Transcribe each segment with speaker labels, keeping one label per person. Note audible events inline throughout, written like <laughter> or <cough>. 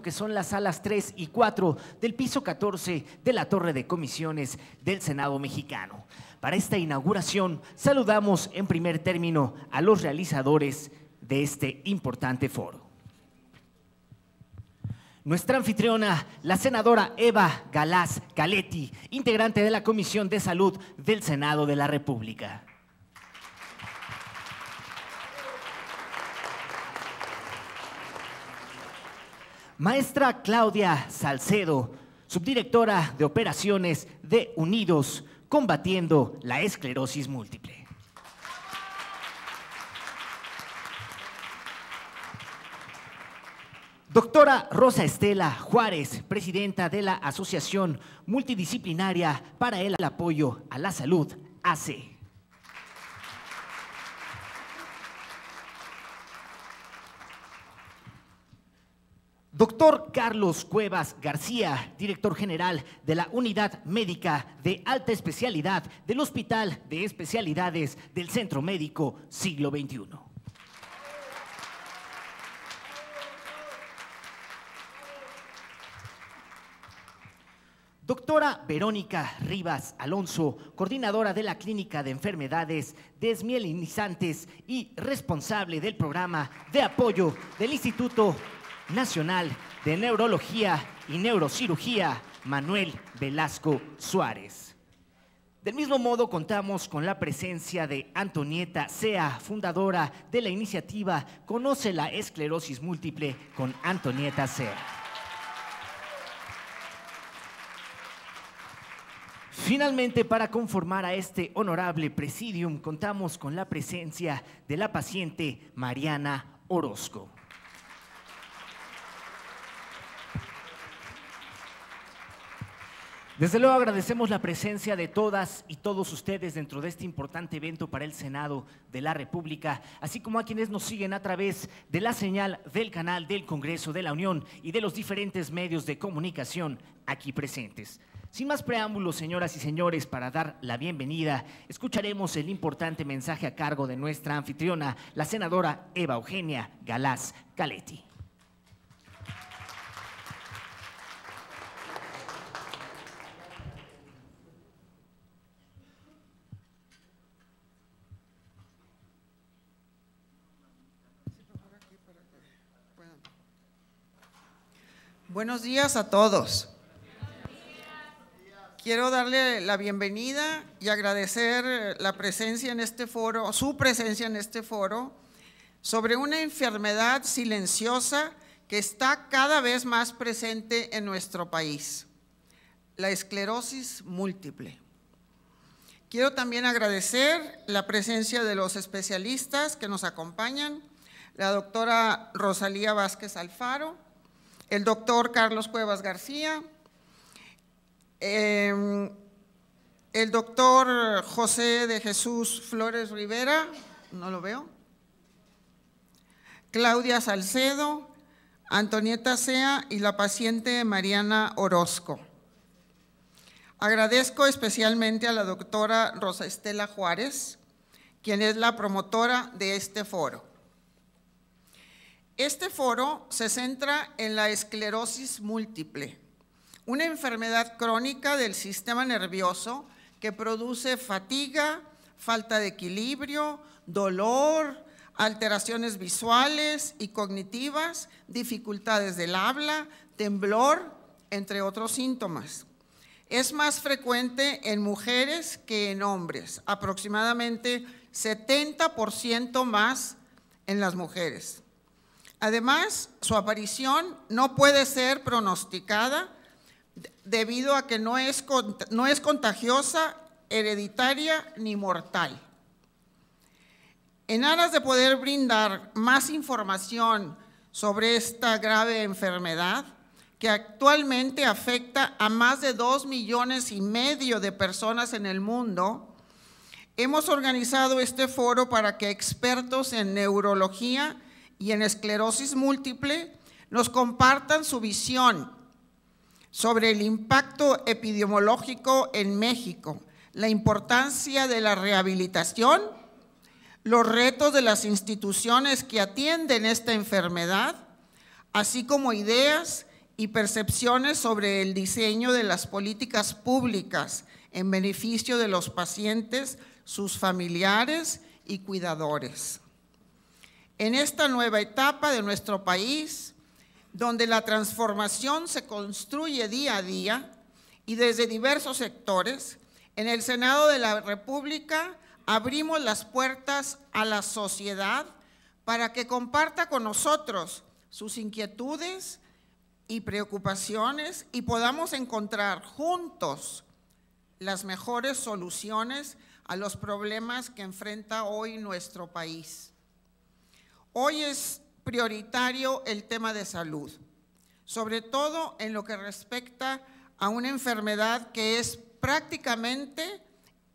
Speaker 1: que son las salas 3 y 4 del piso 14 de la Torre de Comisiones del Senado mexicano. Para esta inauguración saludamos en primer término a los realizadores de este importante foro. Nuestra anfitriona, la senadora Eva Galás Caletti, integrante de la Comisión de Salud del Senado de la República. Maestra Claudia Salcedo, subdirectora de operaciones de Unidos, combatiendo la esclerosis múltiple. Doctora Rosa Estela Juárez, presidenta de la Asociación Multidisciplinaria para el Apoyo a la Salud, ACE. Doctor Carlos Cuevas García, director general de la Unidad Médica de Alta Especialidad del Hospital de Especialidades del Centro Médico Siglo XXI. Doctora Verónica Rivas Alonso, coordinadora de la Clínica de Enfermedades Desmielinizantes y responsable del programa de apoyo del Instituto Nacional de Neurología y Neurocirugía, Manuel Velasco Suárez. Del mismo modo, contamos con la presencia de Antonieta Sea, fundadora de la iniciativa Conoce la esclerosis múltiple con Antonieta Sea. Finalmente, para conformar a este honorable presidium, contamos con la presencia de la paciente Mariana Orozco. Desde luego agradecemos la presencia de todas y todos ustedes dentro de este importante evento para el Senado de la República, así como a quienes nos siguen a través de la señal del canal del Congreso de la Unión y de los diferentes medios de comunicación aquí presentes. Sin más preámbulos, señoras y señores, para dar la bienvenida, escucharemos el importante mensaje a cargo de nuestra anfitriona, la senadora Eva Eugenia Galás Caletti.
Speaker 2: Buenos días a todos. Quiero darle la bienvenida y agradecer la presencia en este foro, su presencia en este foro, sobre una enfermedad silenciosa que está cada vez más presente en nuestro país, la esclerosis múltiple. Quiero también agradecer la presencia de los especialistas que nos acompañan, la doctora Rosalía Vázquez Alfaro, el doctor Carlos Cuevas García, em, el doctor José de Jesús Flores Rivera, no lo veo, Claudia Salcedo, Antonieta Sea y la paciente Mariana Orozco. Agradezco especialmente a la doctora Rosa Estela Juárez, quien es la promotora de este foro. Este foro se centra en la esclerosis múltiple, una enfermedad crónica del sistema nervioso que produce fatiga, falta de equilibrio, dolor, alteraciones visuales y cognitivas, dificultades del habla, temblor, entre otros síntomas. Es más frecuente en mujeres que en hombres, aproximadamente 70% más en las mujeres. Además, su aparición no puede ser pronosticada debido a que no es, contagiosa, hereditaria ni mortal. En aras de poder brindar más información sobre esta grave enfermedad, que actualmente afecta a más de dos millones y medio de personas en el mundo, hemos organizado este foro para que expertos en neurología y en esclerosis múltiple nos compartan su visión sobre el impacto epidemiológico en México, la importancia de la rehabilitación, los retos de las instituciones que atienden esta enfermedad, así como ideas y percepciones sobre el diseño de las políticas públicas en beneficio de los pacientes, sus familiares y cuidadores en esta nueva etapa de nuestro país, donde la transformación se construye día a día y desde diversos sectores, en el Senado de la República abrimos las puertas a la sociedad para que comparta con nosotros sus inquietudes y preocupaciones y podamos encontrar juntos las mejores soluciones a los problemas que enfrenta hoy nuestro país. Hoy es prioritario el tema de salud, sobre todo en lo que respecta a una enfermedad que es prácticamente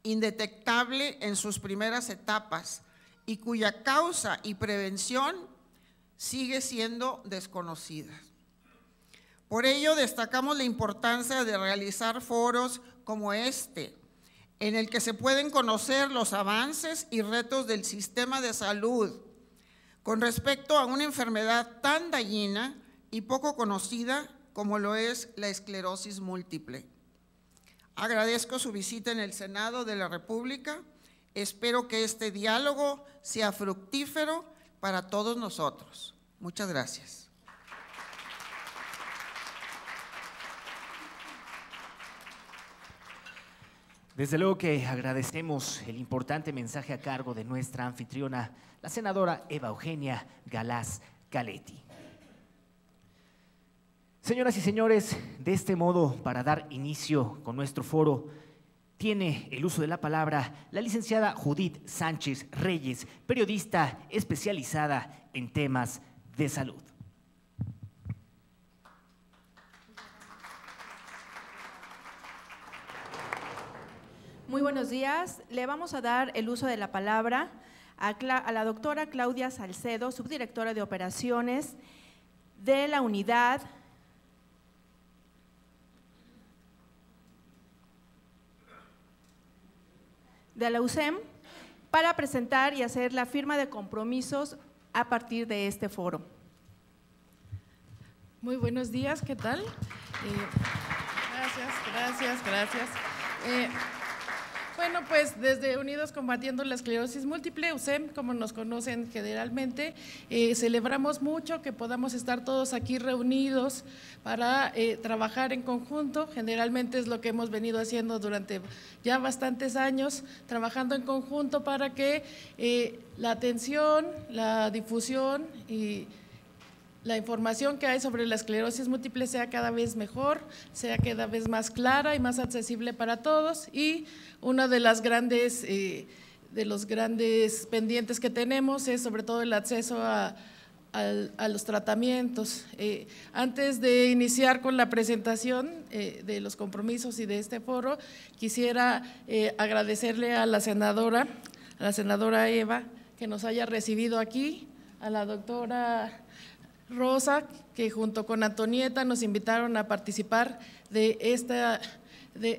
Speaker 2: indetectable en sus primeras etapas y cuya causa y prevención sigue siendo desconocida. Por ello destacamos la importancia de realizar foros como este, en el que se pueden conocer los avances y retos del sistema de salud con respecto a una enfermedad tan dañina y poco conocida como lo es la esclerosis múltiple. Agradezco su visita en el Senado de la República. Espero que este diálogo sea fructífero para todos nosotros. Muchas gracias.
Speaker 1: Desde luego que agradecemos el importante mensaje a cargo de nuestra anfitriona la senadora Eva Eugenia Galás Galetti. Señoras y señores, de este modo, para dar inicio con nuestro foro, tiene el uso de la palabra la licenciada Judith Sánchez Reyes, periodista especializada en temas de salud.
Speaker 3: Muy buenos días. Le vamos a dar el uso de la palabra a, la doctora Claudia Salcedo, subdirectora de operaciones de la unidad de la USEM para presentar y hacer la firma de compromisos a partir de este foro. Muy buenos días,
Speaker 4: ¿qué tal? Eh, gracias, gracias, gracias. Eh, bueno, pues desde Unidos Combatiendo la Esclerosis Múltiple, USEM, como nos conocen generalmente, eh, celebramos mucho que podamos estar todos aquí reunidos para eh, trabajar en conjunto. Generalmente es lo que hemos venido haciendo durante ya bastantes años, trabajando en conjunto para que eh, la atención, la difusión y la información que hay sobre la esclerosis múltiple sea cada vez mejor, sea cada vez más clara y más accesible para todos. Y una de las grandes, eh, de los grandes pendientes que tenemos es sobre todo el acceso a, los tratamientos. Eh, antes de iniciar con la presentación eh, de los compromisos y de este foro, quisiera agradecerle a la senadora, a la senadora Eva, que nos haya recibido aquí, a la doctora Rosa, que junto con Antonieta nos invitaron a participar de,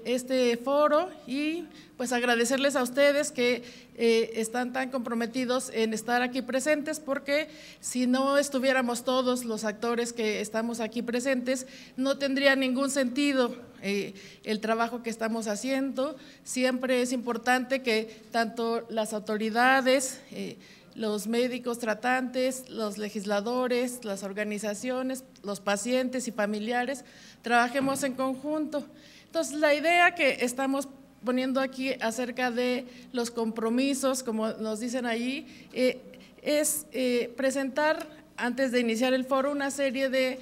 Speaker 4: este foro y pues agradecerles a ustedes que eh, están tan comprometidos en estar aquí presentes porque si no estuviéramos todos los actores que estamos aquí presentes, no tendría ningún sentido eh, el trabajo que estamos haciendo. Siempre es importante que tanto las autoridades, eh, los médicos tratantes, los legisladores, las organizaciones, los pacientes y familiares, trabajemos en conjunto. Entonces, la idea que estamos poniendo aquí acerca de los compromisos, como nos dicen allí, eh, es eh, presentar, antes de iniciar el foro, una serie de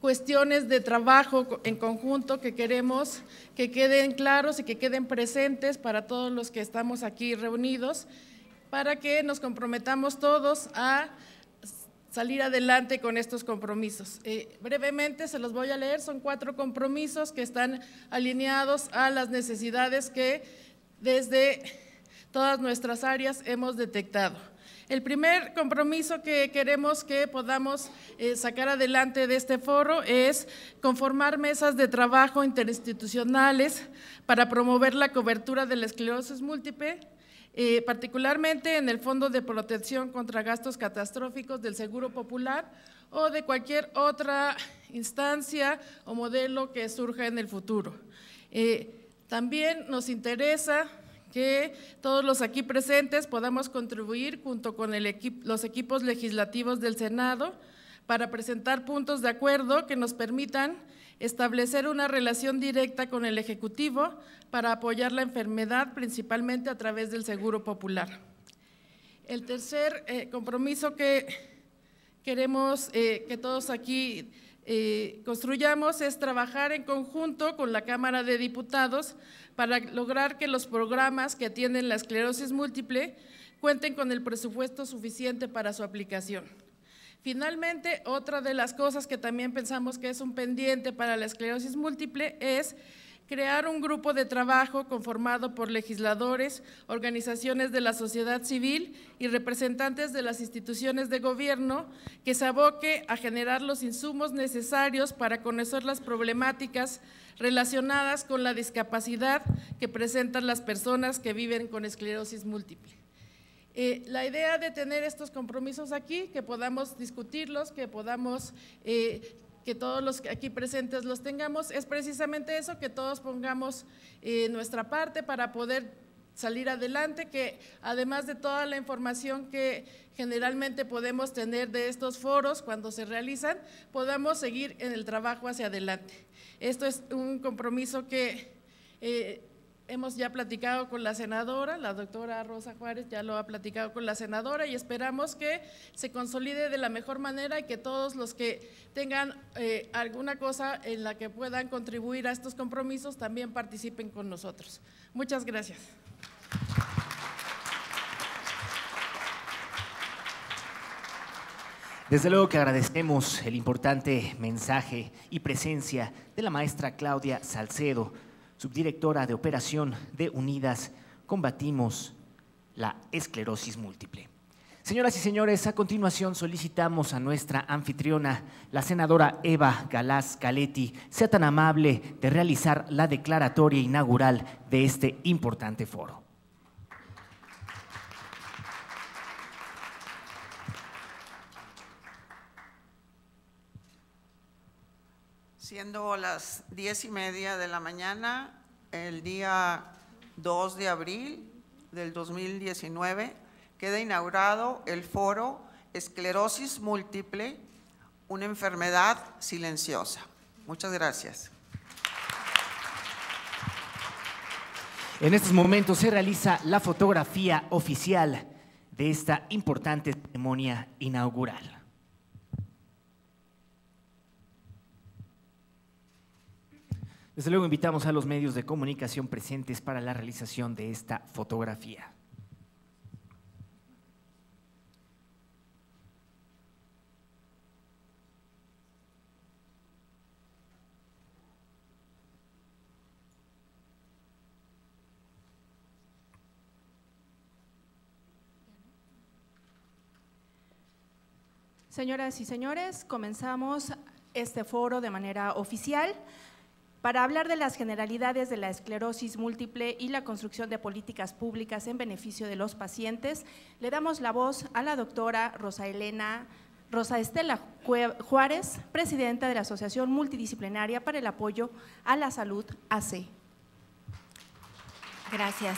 Speaker 4: cuestiones de trabajo en conjunto que queremos que queden claros y que queden presentes para todos los que estamos aquí reunidos para que nos comprometamos todos a salir adelante con estos compromisos. Eh, brevemente se los voy a leer, son cuatro compromisos que están alineados a las necesidades que desde todas nuestras áreas hemos detectado. El primer compromiso que queremos que podamos eh, sacar adelante de este foro es conformar mesas de trabajo interinstitucionales para promover la cobertura de la esclerosis múltiple eh, particularmente en el Fondo de Protección contra Gastos Catastróficos del Seguro Popular o de cualquier otra instancia o modelo que surja en el futuro. Eh, también nos interesa que todos los aquí presentes podamos contribuir junto con los equipos legislativos del Senado para presentar puntos de acuerdo que nos permitan establecer una relación directa con el Ejecutivo para apoyar la enfermedad, principalmente a través del Seguro Popular. El tercer eh, compromiso que queremos eh, que todos aquí eh, construyamos es trabajar en conjunto con la Cámara de Diputados para lograr que los programas que atienden la esclerosis múltiple cuenten con el presupuesto suficiente para su aplicación. Finalmente, otra de las cosas que también pensamos que es un pendiente para la esclerosis múltiple es crear un grupo de trabajo conformado por legisladores, organizaciones de la sociedad civil y representantes de las instituciones de gobierno que se aboque a generar los insumos necesarios para conocer las problemáticas relacionadas con la discapacidad que presentan las personas que viven con esclerosis múltiple. Eh, la idea de tener estos compromisos aquí, que podamos discutirlos, que podamos eh, que todos los aquí presentes los tengamos, es precisamente eso, que todos pongamos eh, nuestra parte para poder salir adelante, que además de toda la información que generalmente podemos tener de estos foros cuando se realizan, podamos seguir en el trabajo hacia adelante. Esto es un compromiso que hemos ya platicado con la senadora, la doctora Rosa Juárez ya lo ha platicado con la senadora y esperamos que se consolide de la mejor manera y que todos los que tengan eh, alguna cosa en la que puedan contribuir a estos compromisos también participen con nosotros. Muchas gracias.
Speaker 1: Desde luego que agradecemos el importante mensaje y presencia de la maestra Claudia Salcedo subdirectora de operación de Unidas Combatimos la Esclerosis Múltiple. Señoras y señores, a continuación solicitamos a nuestra anfitriona, la senadora Eva Galás Caletti, sea tan amable de realizar la declaratoria inaugural de este importante foro.
Speaker 2: Siendo las diez y media de la mañana, el día 2 de abril del 2019, queda inaugurado el foro Esclerosis Múltiple, una enfermedad silenciosa. Muchas gracias.
Speaker 5: En
Speaker 1: estos momentos se realiza la fotografía oficial de esta importante ceremonia inaugural. Desde luego invitamos a los medios de comunicación presentes para la realización de esta fotografía.
Speaker 3: Señoras y señores, comenzamos este foro de manera oficial para hablar de las generalidades de la esclerosis múltiple y la construcción de políticas públicas en beneficio de los pacientes, le damos la voz a la doctora Rosa Elena Rosa Estela Juárez, presidenta de la Asociación Multidisciplinaria para el Apoyo a la Salud AC.
Speaker 6: Gracias.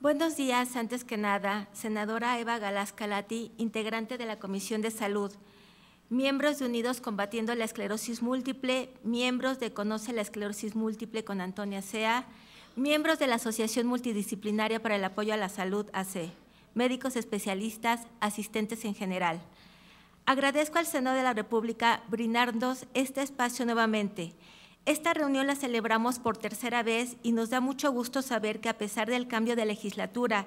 Speaker 6: Buenos días, antes que nada, senadora Eva Galascalati, integrante de la Comisión de Salud miembros de Unidos Combatiendo la Esclerosis Múltiple, miembros de Conoce la Esclerosis Múltiple con Antonia Sea, miembros de la Asociación Multidisciplinaria para el Apoyo a la Salud AC, médicos especialistas, asistentes en general. Agradezco al Senado de la República brindarnos este espacio nuevamente. Esta reunión la celebramos por tercera vez y nos da mucho gusto saber que a pesar del cambio de legislatura,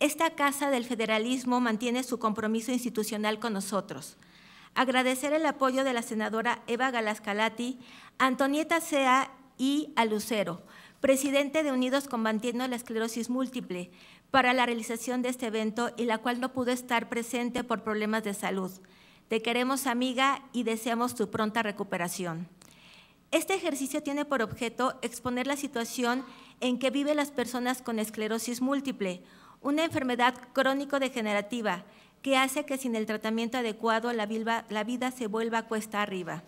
Speaker 6: esta Casa del Federalismo mantiene su compromiso institucional con nosotros agradecer el apoyo de la senadora Eva Galascalati, Antonieta Sea y Alucero, presidente de Unidos Combatiendo la Esclerosis Múltiple, para la realización de este evento y la cual no pudo estar presente por problemas de salud. Te queremos amiga y deseamos tu pronta recuperación. Este ejercicio tiene por objeto exponer la situación en que viven las personas con esclerosis múltiple, una enfermedad crónico-degenerativa que hace que sin el tratamiento adecuado la, la vida se vuelva cuesta arriba.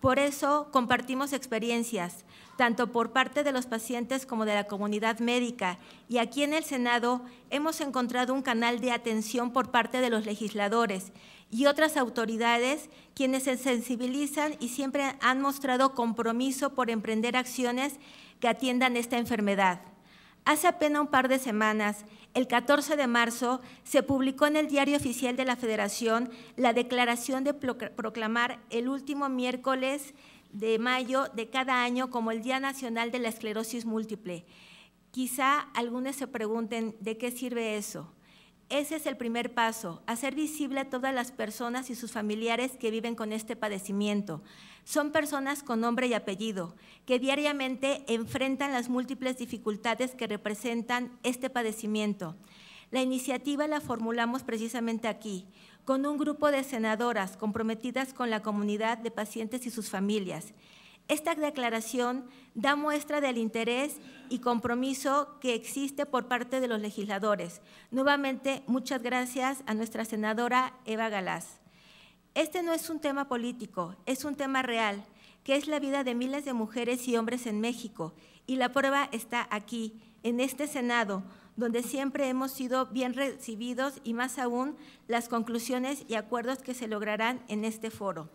Speaker 6: Por eso compartimos experiencias, tanto por parte de los pacientes como de la comunidad médica, y aquí en el Senado hemos encontrado un canal de atención por parte de los legisladores y otras autoridades quienes se sensibilizan y siempre han mostrado compromiso por emprender acciones que atiendan esta enfermedad. Hace apenas un par de semanas, el 14 de marzo, se publicó en el Diario Oficial de la Federación la declaración de proclamar el último miércoles de mayo de cada año como el Día Nacional de la Esclerosis Múltiple. Quizá algunos se pregunten de qué sirve eso. Ese es el primer paso, hacer visible a todas las personas y sus familiares que viven con este padecimiento, son personas con nombre y apellido, que diariamente enfrentan las múltiples dificultades que representan este padecimiento. La iniciativa la formulamos precisamente aquí, con un grupo de senadoras comprometidas con la comunidad de pacientes y sus familias. Esta declaración da muestra del interés y compromiso que existe por parte de los legisladores. Nuevamente, muchas gracias a nuestra senadora Eva Galás. Este no es un tema político, es un tema real, que es la vida de miles de mujeres y hombres en México. Y la prueba está aquí, en este Senado, donde siempre hemos sido bien recibidos y más aún las conclusiones y acuerdos que se lograrán en este foro.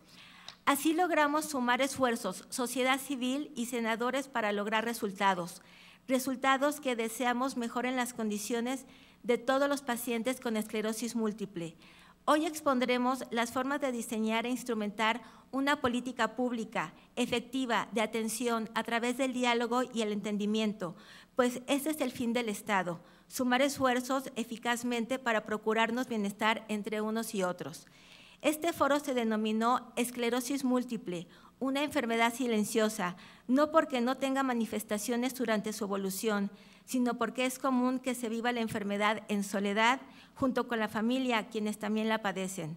Speaker 6: Así logramos sumar esfuerzos, sociedad civil y senadores para lograr resultados, resultados que deseamos mejoren las condiciones de todos los pacientes con esclerosis múltiple, Hoy expondremos las formas de diseñar e instrumentar una política pública efectiva de atención a través del diálogo y el entendimiento, pues ese es el fin del Estado, sumar esfuerzos eficazmente para procurarnos bienestar entre unos y otros. Este foro se denominó esclerosis múltiple, una enfermedad silenciosa, no porque no tenga manifestaciones durante su evolución, sino porque es común que se viva la enfermedad en soledad junto con la familia, quienes también la padecen.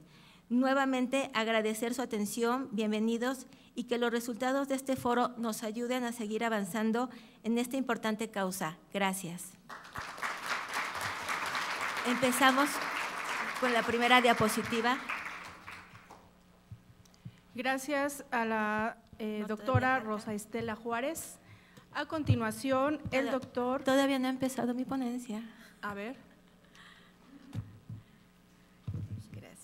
Speaker 6: Nuevamente agradecer su atención, bienvenidos y que los resultados de este foro nos ayuden a seguir avanzando en esta importante causa. Gracias. Empezamos con la primera diapositiva.
Speaker 3: Gracias a la eh, doctora Rosa Estela Juárez a continuación, el doctor... Todavía no ha empezado mi ponencia. A ver. Gracias.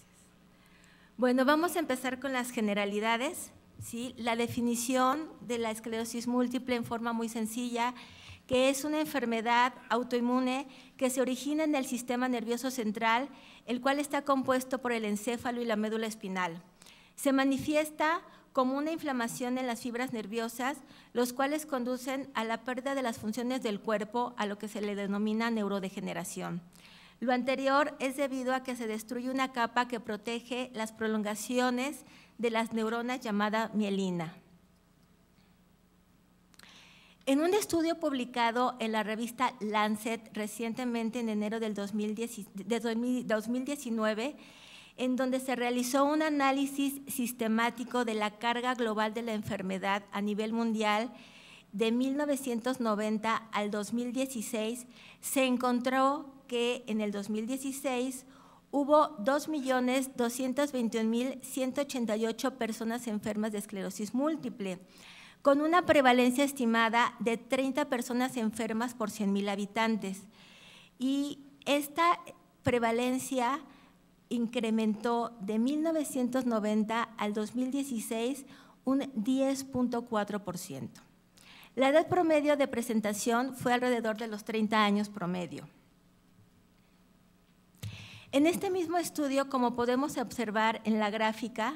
Speaker 6: Bueno, vamos a empezar con las generalidades. ¿sí? La definición de la esclerosis múltiple en forma muy sencilla, que es una enfermedad autoinmune que se origina en el sistema nervioso central, el cual está compuesto por el encéfalo y la médula espinal. Se manifiesta como una inflamación en las fibras nerviosas, los cuales conducen a la pérdida de las funciones del cuerpo, a lo que se le denomina neurodegeneración. Lo anterior es debido a que se destruye una capa que protege las prolongaciones de las neuronas llamada mielina. En un estudio publicado en la revista Lancet recientemente en enero del 2019, en donde se realizó un análisis sistemático de la carga global de la enfermedad a nivel mundial de 1990 al 2016, se encontró que en el 2016 hubo 2.221.188 personas enfermas de esclerosis múltiple, con una prevalencia estimada de 30 personas enfermas por 100.000 habitantes. Y esta prevalencia incrementó de 1990 al 2016 un 10.4%. La edad promedio de presentación fue alrededor de los 30 años promedio. En este mismo estudio, como podemos observar en la gráfica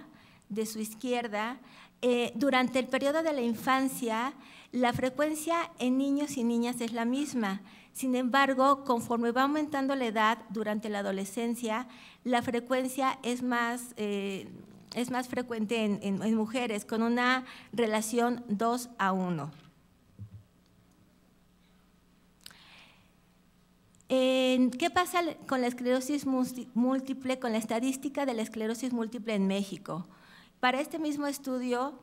Speaker 6: de su izquierda, eh, durante el periodo de la infancia, la frecuencia en niños y niñas es la misma, sin embargo, conforme va aumentando la edad durante la adolescencia, la frecuencia es más, eh, es más frecuente en, mujeres, con una relación 2 a 1. ¿Qué pasa con la esclerosis múltiple, con la estadística de la esclerosis múltiple en México? Para este mismo estudio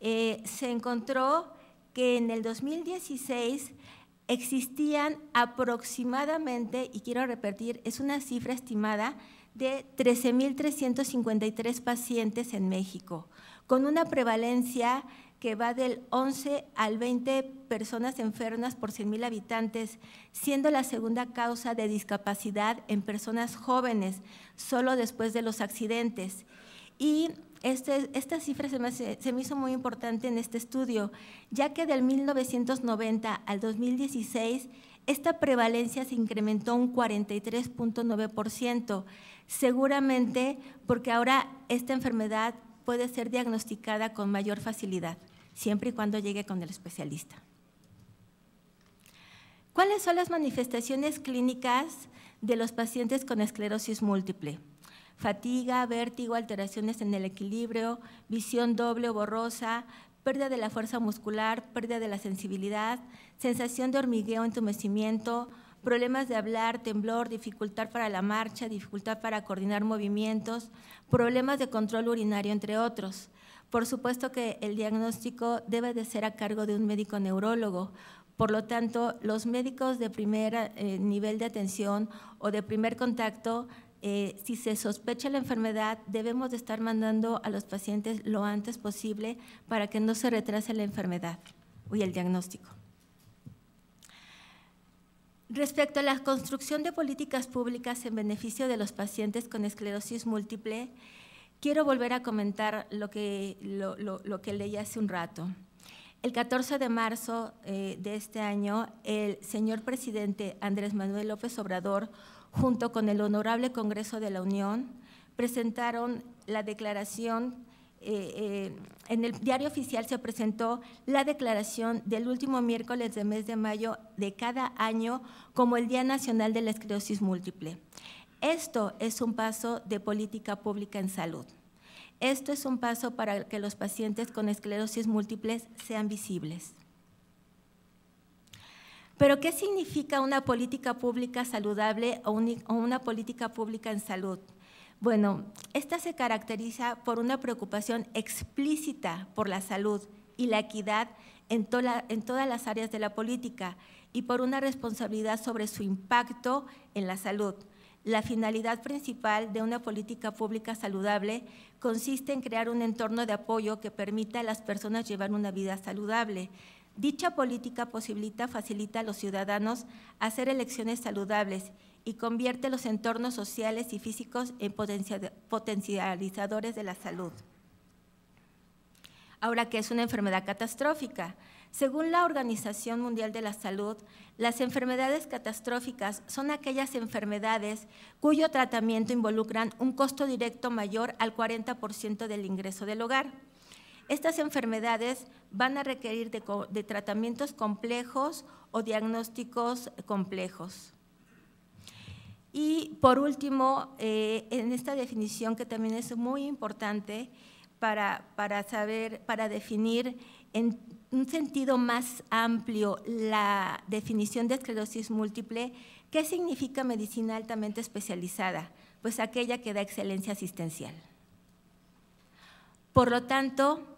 Speaker 6: eh, se encontró que en el 2016 existían aproximadamente, y quiero repetir, es una cifra estimada, de 13.353 pacientes en México, con una prevalencia que va del 11 al 20 personas enfermas por 100.000 habitantes, siendo la segunda causa de discapacidad en personas jóvenes, solo después de los accidentes. Y este, esta cifra se me hizo muy importante en este estudio, ya que del 1990 al 2016 esta prevalencia se incrementó un 43.9%, seguramente porque ahora esta enfermedad puede ser diagnosticada con mayor facilidad, siempre y cuando llegue con el especialista. ¿Cuáles son las manifestaciones clínicas de los pacientes con esclerosis múltiple? fatiga, vértigo, alteraciones en el equilibrio, visión doble o borrosa, pérdida de la fuerza muscular, pérdida de la sensibilidad, sensación de hormigueo, o entumecimiento, problemas de hablar, temblor, dificultad para la marcha, dificultad para coordinar movimientos, problemas de control urinario, entre otros. Por supuesto que el diagnóstico debe de ser a cargo de un médico neurólogo. Por lo tanto, los médicos de primer eh, nivel de atención o de primer contacto eh, si se sospecha la enfermedad, debemos de estar mandando a los pacientes lo antes posible para que no se retrase la enfermedad y el diagnóstico. Respecto a la construcción de políticas públicas en beneficio de los pacientes con esclerosis múltiple, quiero volver a comentar lo que, lo, que leí hace un rato. El 14 de marzo eh, de este año, el señor presidente Andrés Manuel López Obrador junto con el Honorable Congreso de la Unión, presentaron la declaración, eh, eh, en el diario oficial se presentó la declaración del último miércoles de mes de mayo de cada año como el Día Nacional de la Esclerosis Múltiple. Esto es un paso de política pública en salud. Esto es un paso para que los pacientes con esclerosis múltiple sean visibles. Pero ¿qué significa una política pública saludable o, una política pública en salud? Bueno, esta se caracteriza por una preocupación explícita por la salud y la equidad en, todas las áreas de la política y por una responsabilidad sobre su impacto en la salud. La finalidad principal de una política pública saludable consiste en crear un entorno de apoyo que permita a las personas llevar una vida saludable, Dicha política posibilita, facilita a los ciudadanos hacer elecciones saludables y convierte los entornos sociales y físicos en potencializadores de la salud. Ahora que es una enfermedad catastrófica, según la Organización Mundial de la Salud, las enfermedades catastróficas son aquellas enfermedades cuyo tratamiento involucran un costo directo mayor al 40% del ingreso del hogar. Estas enfermedades van a requerir de, tratamientos complejos o diagnósticos complejos. Y por último, eh, en esta definición que también es muy importante para, saber, para definir en un sentido más amplio la definición de esclerosis múltiple, ¿qué significa medicina altamente especializada? Pues aquella que da excelencia asistencial. Por lo tanto,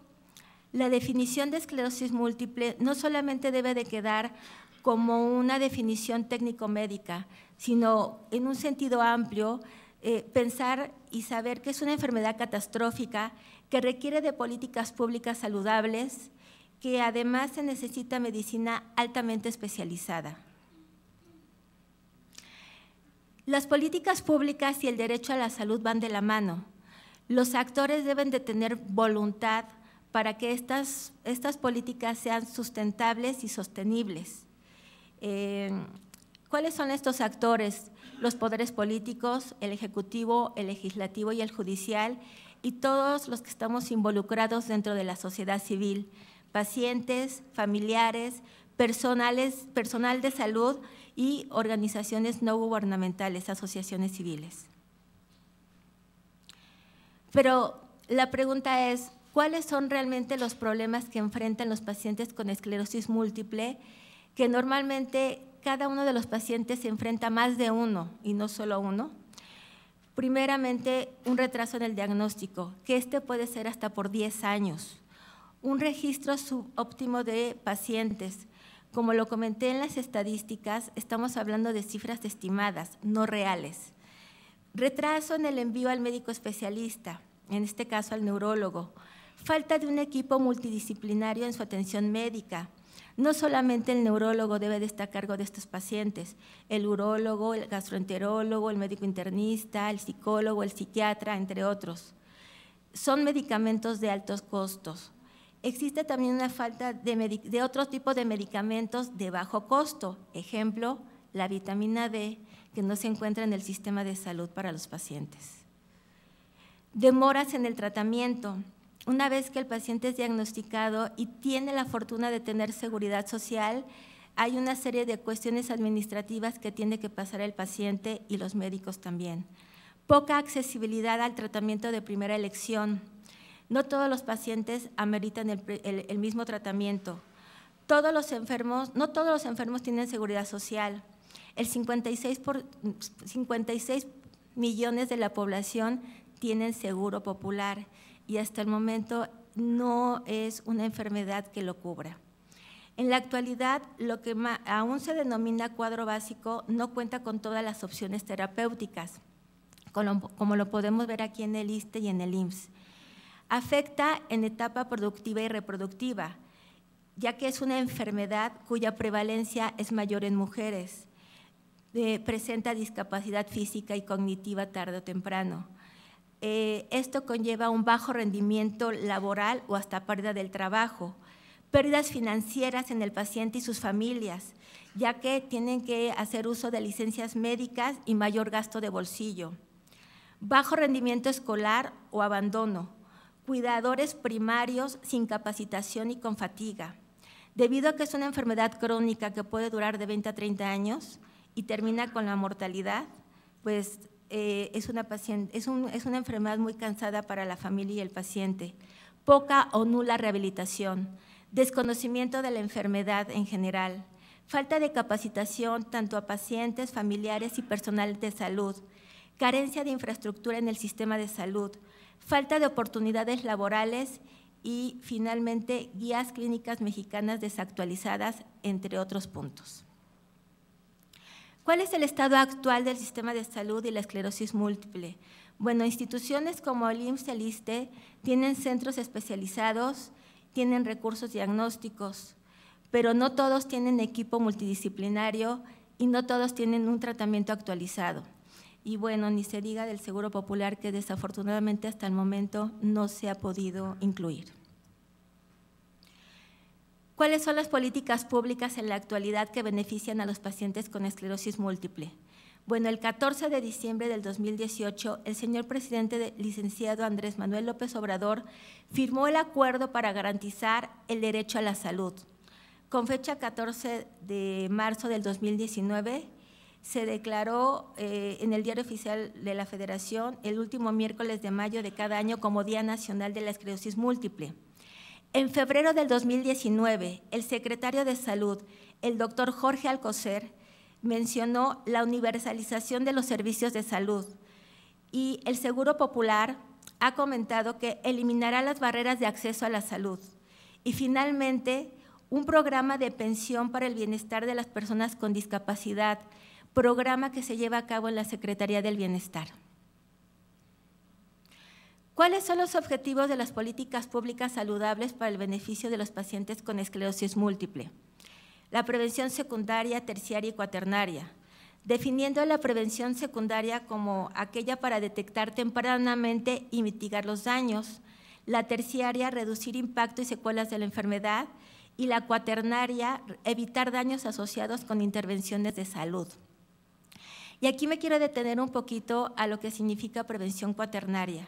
Speaker 6: la definición de esclerosis múltiple no solamente debe de quedar como una definición técnico-médica, sino en un sentido amplio, eh, pensar y saber que es una enfermedad catastrófica que requiere de políticas públicas saludables, que además se necesita medicina altamente especializada. Las políticas públicas y el derecho a la salud van de la mano. Los actores deben de tener voluntad, para que estas, políticas sean sustentables y sostenibles. Eh, ¿Cuáles son estos actores? Los poderes políticos, el ejecutivo, el legislativo y el judicial, y todos los que estamos involucrados dentro de la sociedad civil, pacientes, familiares, personales, personal de salud y organizaciones no gubernamentales, asociaciones civiles. Pero la pregunta es, cuáles son realmente los problemas que enfrentan los pacientes con esclerosis múltiple, que normalmente cada uno de los pacientes se enfrenta más de uno y no solo uno. Primeramente, un retraso en el diagnóstico, que este puede ser hasta por 10 años. Un registro subóptimo de pacientes. Como lo comenté en las estadísticas, estamos hablando de cifras estimadas, no reales. Retraso en el envío al médico especialista, en este caso al neurólogo falta de un equipo multidisciplinario en su atención médica. No solamente el neurólogo debe de estar cargo de estos pacientes, el urólogo, el gastroenterólogo, el médico internista, el psicólogo, el psiquiatra, entre otros. Son medicamentos de altos costos. Existe también una falta de, de otros tipos de medicamentos de bajo costo, ejemplo, la vitamina D, que no se encuentra en el sistema de salud para los pacientes. Demoras en el tratamiento una vez que el paciente es diagnosticado y tiene la fortuna de tener seguridad social, hay una serie de cuestiones administrativas que tiene que pasar el paciente y los médicos también. Poca accesibilidad al tratamiento de primera elección. No todos los pacientes ameritan el, mismo tratamiento. Todos los enfermos, no todos los enfermos tienen seguridad social. El 56, por, 56 millones de la población tienen seguro popular y hasta el momento no es una enfermedad que lo cubra. En la actualidad, lo que aún se denomina cuadro básico no cuenta con todas las opciones terapéuticas, como lo podemos ver aquí en el ISTE y en el IMSS. Afecta en etapa productiva y reproductiva, ya que es una enfermedad cuya prevalencia es mayor en mujeres. Eh, presenta discapacidad física y cognitiva tarde o temprano eh, esto conlleva un bajo rendimiento laboral o hasta pérdida del trabajo, pérdidas financieras en el paciente y sus familias, ya que tienen que hacer uso de licencias médicas y mayor gasto de bolsillo, bajo rendimiento escolar o abandono, cuidadores primarios sin capacitación y con fatiga. Debido a que es una enfermedad crónica que puede durar de 20 a 30 años y termina con la mortalidad, pues eh, es, una es una enfermedad muy cansada para la familia y el paciente, poca o nula rehabilitación, desconocimiento de la enfermedad en general, falta de capacitación tanto a pacientes, familiares y personal de salud, carencia de infraestructura en el sistema de salud, falta de oportunidades laborales y finalmente guías clínicas mexicanas desactualizadas, entre otros puntos. ¿Cuál es el estado actual del sistema de salud y la esclerosis múltiple? Bueno, instituciones como el IMSS, el e tienen centros especializados, tienen recursos diagnósticos, pero no todos tienen equipo multidisciplinario y no todos tienen un tratamiento actualizado. Y bueno, ni se diga del Seguro Popular que desafortunadamente hasta el momento no se ha podido incluir. ¿Cuáles son las políticas públicas en la actualidad que benefician a los pacientes con esclerosis múltiple? Bueno, el 14 de diciembre del 2018, el señor presidente licenciado Andrés Manuel López Obrador firmó el acuerdo para garantizar el derecho a la salud. Con fecha 14 de marzo del 2019, se declaró eh, en el Diario Oficial de la Federación el último miércoles de mayo de cada año como Día Nacional de la Esclerosis Múltiple. En febrero del 2019, el secretario de Salud, el doctor Jorge Alcocer, mencionó la universalización de los servicios de salud y el Seguro Popular ha comentado que eliminará las barreras de acceso a la salud. Y finalmente, un programa de pensión para el bienestar de las personas con discapacidad, programa que se lleva a cabo en la Secretaría del Bienestar. ¿Cuáles son los objetivos de las políticas públicas saludables para el beneficio de los pacientes con esclerosis múltiple? La prevención secundaria, terciaria y cuaternaria, definiendo la prevención secundaria como aquella para detectar tempranamente y mitigar los daños, la terciaria, reducir impacto y secuelas de la enfermedad, y la cuaternaria, evitar daños asociados con intervenciones de salud. Y aquí me quiero detener un poquito a lo que significa prevención cuaternaria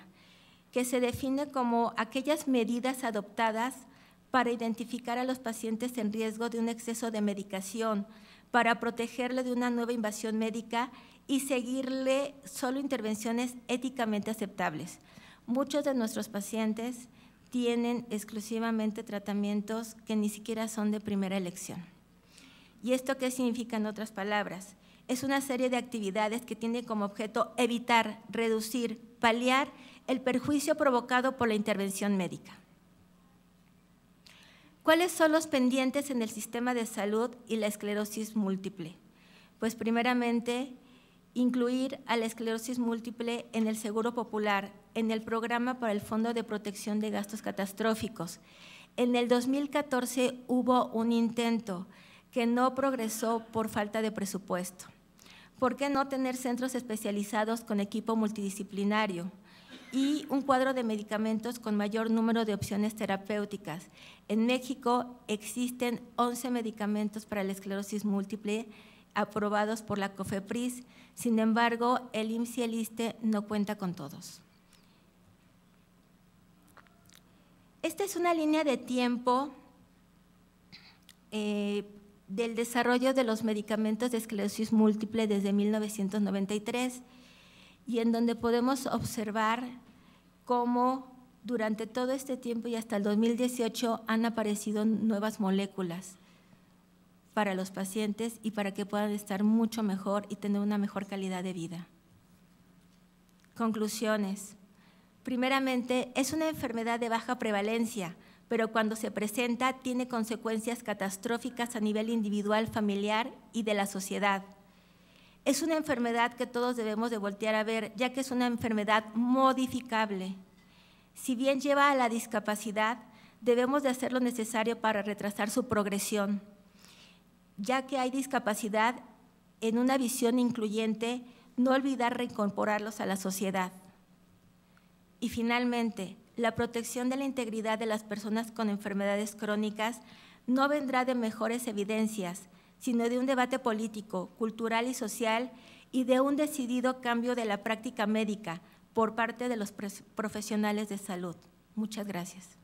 Speaker 6: que se define como aquellas medidas adoptadas para identificar a los pacientes en riesgo de un exceso de medicación, para protegerle de una nueva invasión médica y seguirle solo intervenciones éticamente aceptables. Muchos de nuestros pacientes tienen exclusivamente tratamientos que ni siquiera son de primera elección. ¿Y esto qué significa en otras palabras? Es una serie de actividades que tienen como objeto evitar, reducir, paliar el perjuicio provocado por la intervención médica. ¿Cuáles son los pendientes en el sistema de salud y la esclerosis múltiple? Pues primeramente, incluir a la esclerosis múltiple en el Seguro Popular, en el programa para el Fondo de Protección de Gastos Catastróficos. En el 2014 hubo un intento que no progresó por falta de presupuesto. ¿Por qué no tener centros especializados con equipo multidisciplinario? y un cuadro de medicamentos con mayor número de opciones terapéuticas. En México existen 11 medicamentos para la esclerosis múltiple aprobados por la COFEPRIS, sin embargo, el IMSS y e no cuenta con todos. Esta es una línea de tiempo eh, del desarrollo de los medicamentos de esclerosis múltiple desde 1993 y en donde podemos observar cómo durante todo este tiempo y hasta el 2018 han aparecido nuevas moléculas para los pacientes y para que puedan estar mucho mejor y tener una mejor calidad de vida. Conclusiones. Primeramente, es una enfermedad de baja prevalencia, pero cuando se presenta tiene consecuencias catastróficas a nivel individual, familiar y de la sociedad es una enfermedad que todos debemos de voltear a ver, ya que es una enfermedad modificable. Si bien lleva a la discapacidad, debemos de hacer lo necesario para retrasar su progresión, ya que hay discapacidad en una visión incluyente, no olvidar reincorporarlos a la sociedad. Y finalmente, la protección de la integridad de las personas con enfermedades crónicas no vendrá de mejores evidencias, sino de un debate político, cultural y social y de un decidido cambio de la práctica médica por parte de los profesionales de salud. Muchas gracias.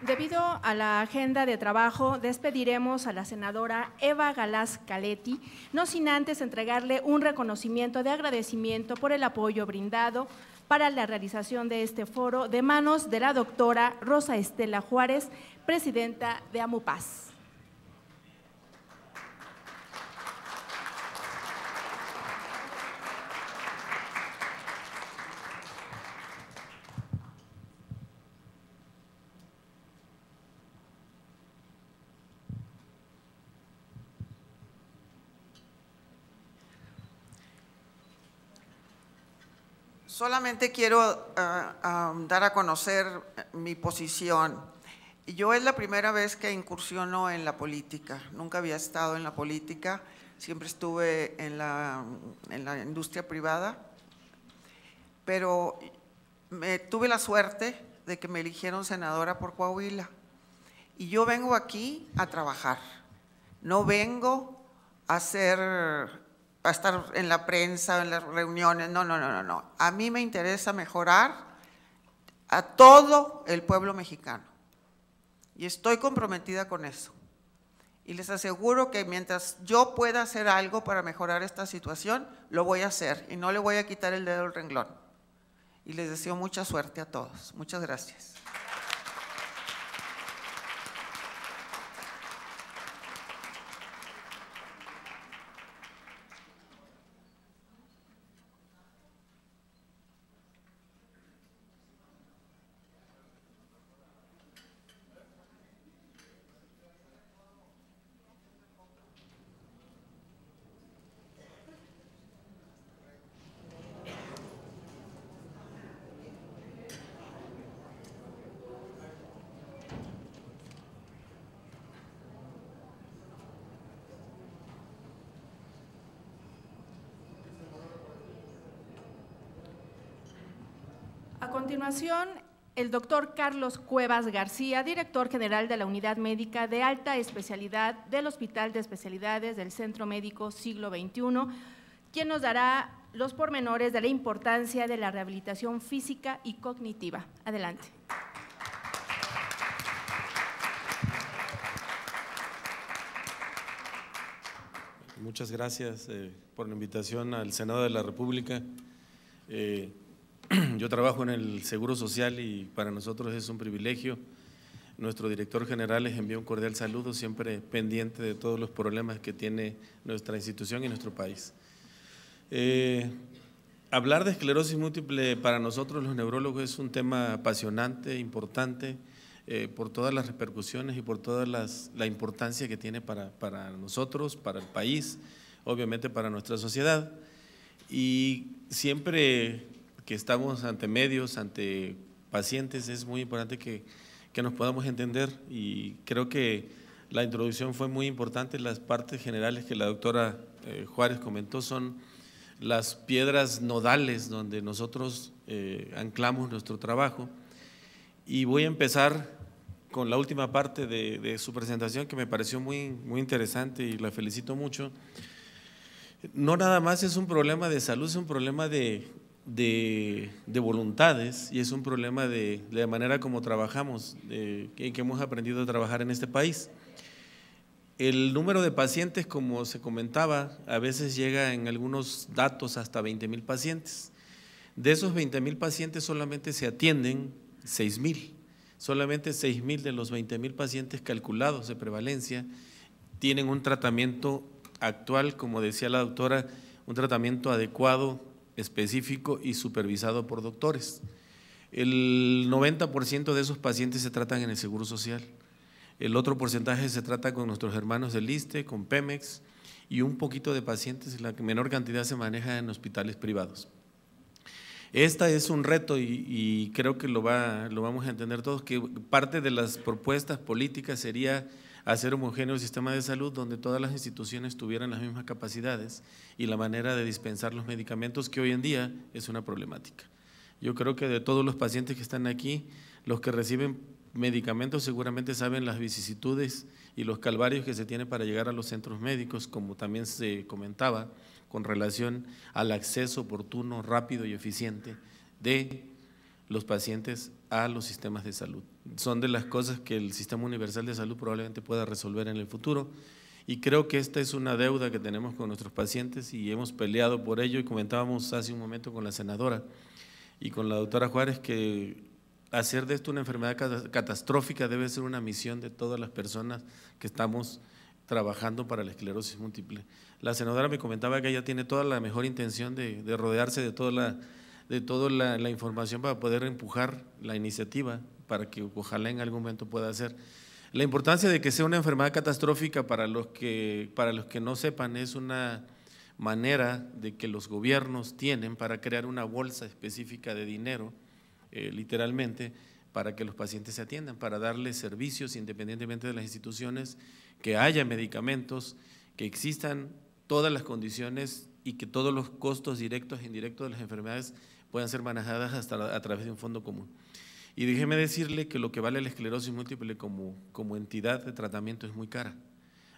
Speaker 3: Debido a la agenda de trabajo, despediremos a la senadora Eva Galás Caletti, no sin antes entregarle un reconocimiento de agradecimiento por el apoyo brindado para la realización de este foro de manos de la doctora Rosa Estela Juárez, presidenta de Amupaz.
Speaker 2: Solamente quiero eh, dar a conocer eh, mi posición. Yo es la primera vez que incursiono en la política. Nunca había estado en la política. Siempre estuve en la, en la industria privada. Pero tuve la suerte de que me eligieron senadora por Coahuila. Y yo vengo aquí a trabajar. No vengo a ser va estar en la prensa, en las reuniones. No, no, no, no, no. A mí me interesa mejorar a todo el pueblo mexicano. Y estoy comprometida con eso. Y les aseguro que mientras yo pueda hacer algo para mejorar esta situación, lo voy a hacer y no le voy a quitar el dedo al renglón. Y les deseo mucha suerte a todos. Muchas gracias.
Speaker 3: continuación, el doctor Carlos Cuevas García, director general de la Unidad Médica de Alta Especialidad del Hospital de Especialidades del Centro Médico Siglo XXI, quien nos dará los pormenores de la importancia de la rehabilitación física y cognitiva. Adelante.
Speaker 5: Muchas gracias eh, por la invitación al Senado de la República. Eh, <clears throat> Yo trabajo en el Seguro Social y para nosotros es un privilegio. Nuestro director general les envía un cordial saludo, siempre pendiente de todos los problemas que tiene nuestra institución y nuestro país. Eh, hablar de esclerosis múltiple para nosotros los neurólogos es un tema apasionante, importante, eh, por todas las repercusiones y por toda la importancia que tiene para, para nosotros, para el país, obviamente para nuestra sociedad. Y siempre que estamos ante medios, ante pacientes, es muy importante que, nos podamos entender y creo que la introducción fue muy importante. Las partes generales que la doctora eh, Juárez comentó son las piedras nodales donde nosotros eh, anclamos nuestro trabajo. Y voy a empezar con la última parte de, de, su presentación que me pareció muy, muy interesante y la felicito mucho. No nada más es un problema de salud, es un problema de, de, voluntades y es un problema de, la manera como trabajamos, de, que, hemos aprendido a trabajar en este país. El número de pacientes, como se comentaba, a veces llega en algunos datos hasta 20 mil pacientes. De esos 20 mil pacientes solamente se atienden 6000 mil. Solamente 6 mil de los 20 mil pacientes calculados de prevalencia tienen un tratamiento actual, como decía la doctora, un tratamiento adecuado específico y supervisado por doctores. El 90% de esos pacientes se tratan en el Seguro Social. El otro porcentaje se trata con nuestros hermanos del ISTE, con Pemex y un poquito de pacientes, la menor cantidad se maneja en hospitales privados. Esta es un reto y, creo que lo, va, lo vamos a entender todos, que parte de las propuestas políticas sería hacer homogéneo el sistema de salud donde todas las instituciones tuvieran las mismas capacidades y la manera de dispensar los medicamentos, que hoy en día es una problemática. Yo creo que de todos los pacientes que están aquí, los que reciben medicamentos seguramente saben las vicisitudes y los calvarios que se tiene para llegar a los centros médicos, como también se comentaba, con relación al acceso oportuno, rápido y eficiente de los pacientes a los sistemas de salud son de las cosas que el Sistema Universal de Salud probablemente pueda resolver en el futuro. Y creo que esta es una deuda que tenemos con nuestros pacientes y hemos peleado por ello y comentábamos hace un momento con la senadora y con la doctora Juárez que hacer de esto una enfermedad catastrófica debe ser una misión de todas las personas que estamos trabajando para la esclerosis múltiple. La senadora me comentaba que ella tiene toda la mejor intención de, rodearse de toda, de toda la información para poder empujar la iniciativa para que ojalá en algún momento pueda hacer. La importancia de que sea una enfermedad catastrófica, para los que, para los que no sepan, es una manera de que los gobiernos tienen para crear una bolsa específica de dinero, eh, literalmente, para que los pacientes se atiendan, para darles servicios independientemente de las instituciones, que haya medicamentos, que existan todas las condiciones y que todos los costos directos e indirectos de las enfermedades puedan ser manejadas hasta a través de un fondo común. Y déjeme decirle que lo que vale la esclerosis múltiple como, como entidad de tratamiento es muy cara.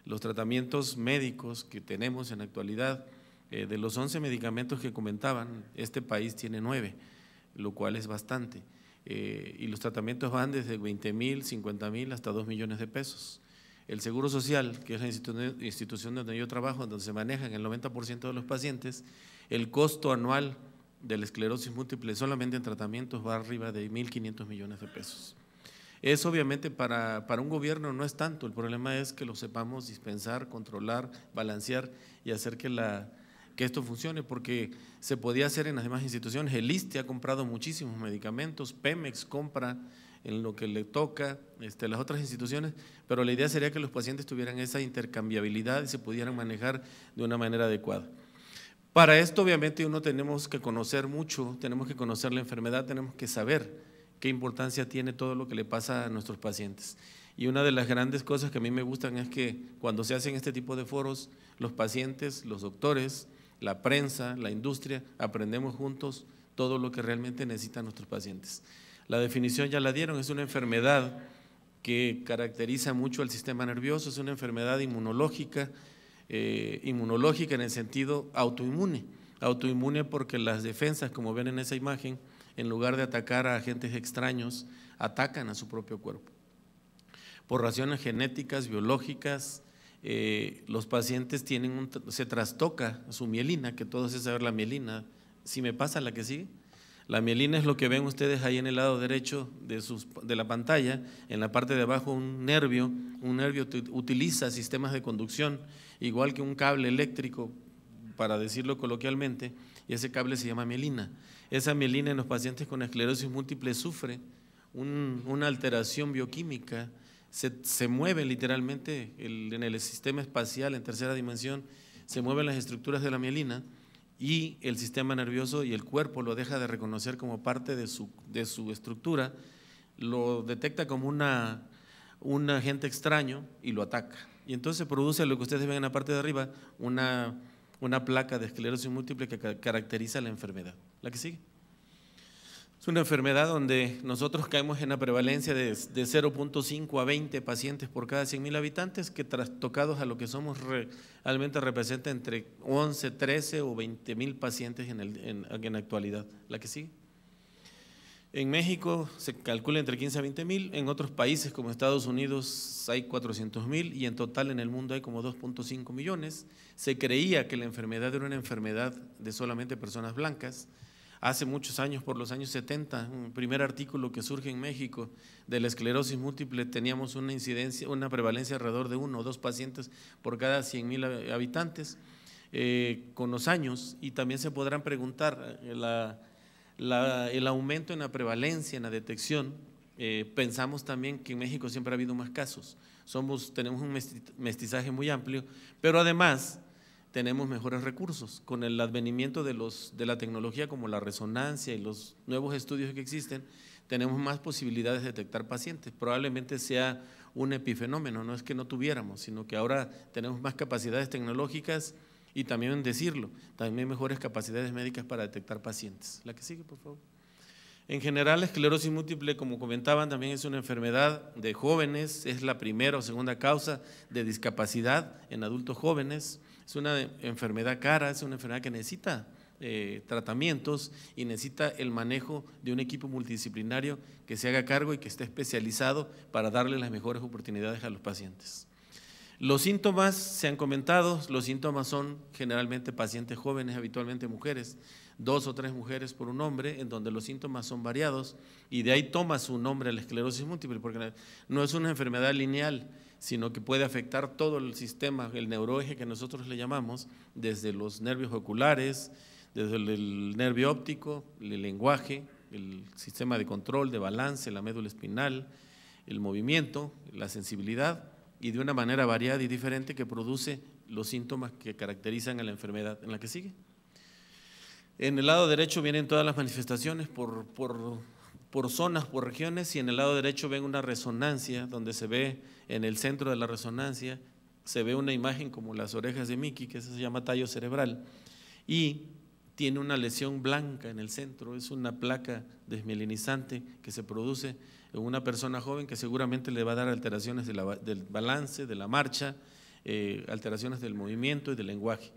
Speaker 5: Los tratamientos médicos que tenemos en la actualidad, eh, de los 11 medicamentos que comentaban, este país tiene 9, lo cual es bastante. Eh, y los tratamientos van desde 20 mil, 50 mil hasta 2 millones de pesos. El Seguro Social, que es la institución donde yo trabajo, donde se manejan el 90% de los pacientes, el costo anual del esclerosis múltiple solamente en tratamientos va arriba de 1.500 millones de pesos. Eso obviamente para, un gobierno no es tanto, el problema es que lo sepamos dispensar, controlar, balancear y hacer que, que esto funcione, porque se podía hacer en las demás instituciones. El ISTE ha comprado muchísimos medicamentos, Pemex compra en lo que le toca este, las otras instituciones, pero la idea sería que los pacientes tuvieran esa intercambiabilidad y se pudieran manejar de una manera adecuada. Para esto obviamente uno tenemos que conocer mucho, tenemos que conocer la enfermedad, tenemos que saber qué importancia tiene todo lo que le pasa a nuestros pacientes. Y una de las grandes cosas que a mí me gustan es que cuando se hacen este tipo de foros, los pacientes, los doctores, la prensa, la industria, aprendemos juntos todo lo que realmente necesitan nuestros pacientes. La definición ya la dieron, es una enfermedad que caracteriza mucho al sistema nervioso, es una enfermedad inmunológica eh, inmunológica en el sentido autoinmune. Autoinmune porque las defensas, como ven en esa imagen, en lugar de atacar a agentes extraños, atacan a su propio cuerpo. Por razones genéticas, biológicas, eh, los pacientes tienen se trastoca su mielina, que todos es saber la mielina. Si me pasa la que sigue. La mielina es lo que ven ustedes ahí en el lado derecho de, de la pantalla. En la parte de abajo un nervio, un nervio utiliza sistemas de conducción igual que un cable eléctrico, para decirlo coloquialmente, y ese cable se llama mielina. Esa mielina en los pacientes con esclerosis múltiple sufre una alteración bioquímica, se, mueve literalmente en el sistema espacial en tercera dimensión, se mueven las estructuras de la mielina y el sistema nervioso y el cuerpo lo deja de reconocer como parte de su, estructura, lo detecta como una, un agente extraño y lo ataca. Y entonces produce lo que ustedes ven en la parte de arriba, una, una placa de esclerosis múltiple que caracteriza la enfermedad. La que sigue. Es una enfermedad donde nosotros caemos en la prevalencia de, 0.5 a 20 pacientes por cada 100.000 habitantes, que tocados a lo que somos realmente representa entre 11, 13 o 20.000 pacientes en, el, en, en la actualidad. La que sigue. En México se calcula entre 15 a 20 mil, en otros países como Estados Unidos hay 400 mil y en total en el mundo hay como 2.5 millones. Se creía que la enfermedad era una enfermedad de solamente personas blancas. Hace muchos años, por los años 70, un primer artículo que surge en México de la esclerosis múltiple, teníamos una incidencia, una prevalencia alrededor de uno o dos pacientes por cada 100 mil habitantes. Eh, con los años y también se podrán preguntar eh, la el aumento en la prevalencia, en la detección, eh, pensamos también que en México siempre ha habido más casos. Somos, tenemos un mestizaje muy amplio, pero además tenemos mejores recursos. Con el advenimiento de, de la tecnología como la resonancia y los nuevos estudios que existen, tenemos más posibilidades de detectar pacientes. Probablemente sea un epifenómeno, no es que no tuviéramos, sino que ahora tenemos más capacidades tecnológicas y también decirlo, también mejores capacidades médicas para detectar pacientes. La que sigue, por favor. En general, esclerosis múltiple, como comentaban, también es una enfermedad de jóvenes, es la primera o segunda causa de discapacidad en adultos jóvenes, es una enfermedad cara, es una enfermedad que necesita eh, tratamientos y necesita el manejo de un equipo multidisciplinario que se haga cargo y que esté especializado para darle las mejores oportunidades a los pacientes. Los síntomas se han comentado, los síntomas son generalmente pacientes jóvenes, habitualmente mujeres, dos o tres mujeres por un hombre, en donde los síntomas son variados y de ahí toma su nombre la esclerosis múltiple, porque no es una enfermedad lineal, sino que puede afectar todo el sistema, el neuroeje que nosotros le llamamos, desde los nervios oculares, desde el nervio óptico, el lenguaje, el sistema de control, de balance, la médula espinal, el movimiento, la sensibilidad y de una manera variada y diferente que produce los síntomas que caracterizan a la enfermedad en la que sigue. En el lado derecho vienen todas las manifestaciones por, zonas, por regiones, y en el lado derecho ven una resonancia, donde se ve en el centro de la resonancia, se ve una imagen como las orejas de Mickey, que se llama tallo cerebral, y tiene una lesión blanca en el centro, es una placa desmielinizante que se produce una persona joven que seguramente le va a dar alteraciones del balance, de la marcha, eh, alteraciones del movimiento y del lenguaje.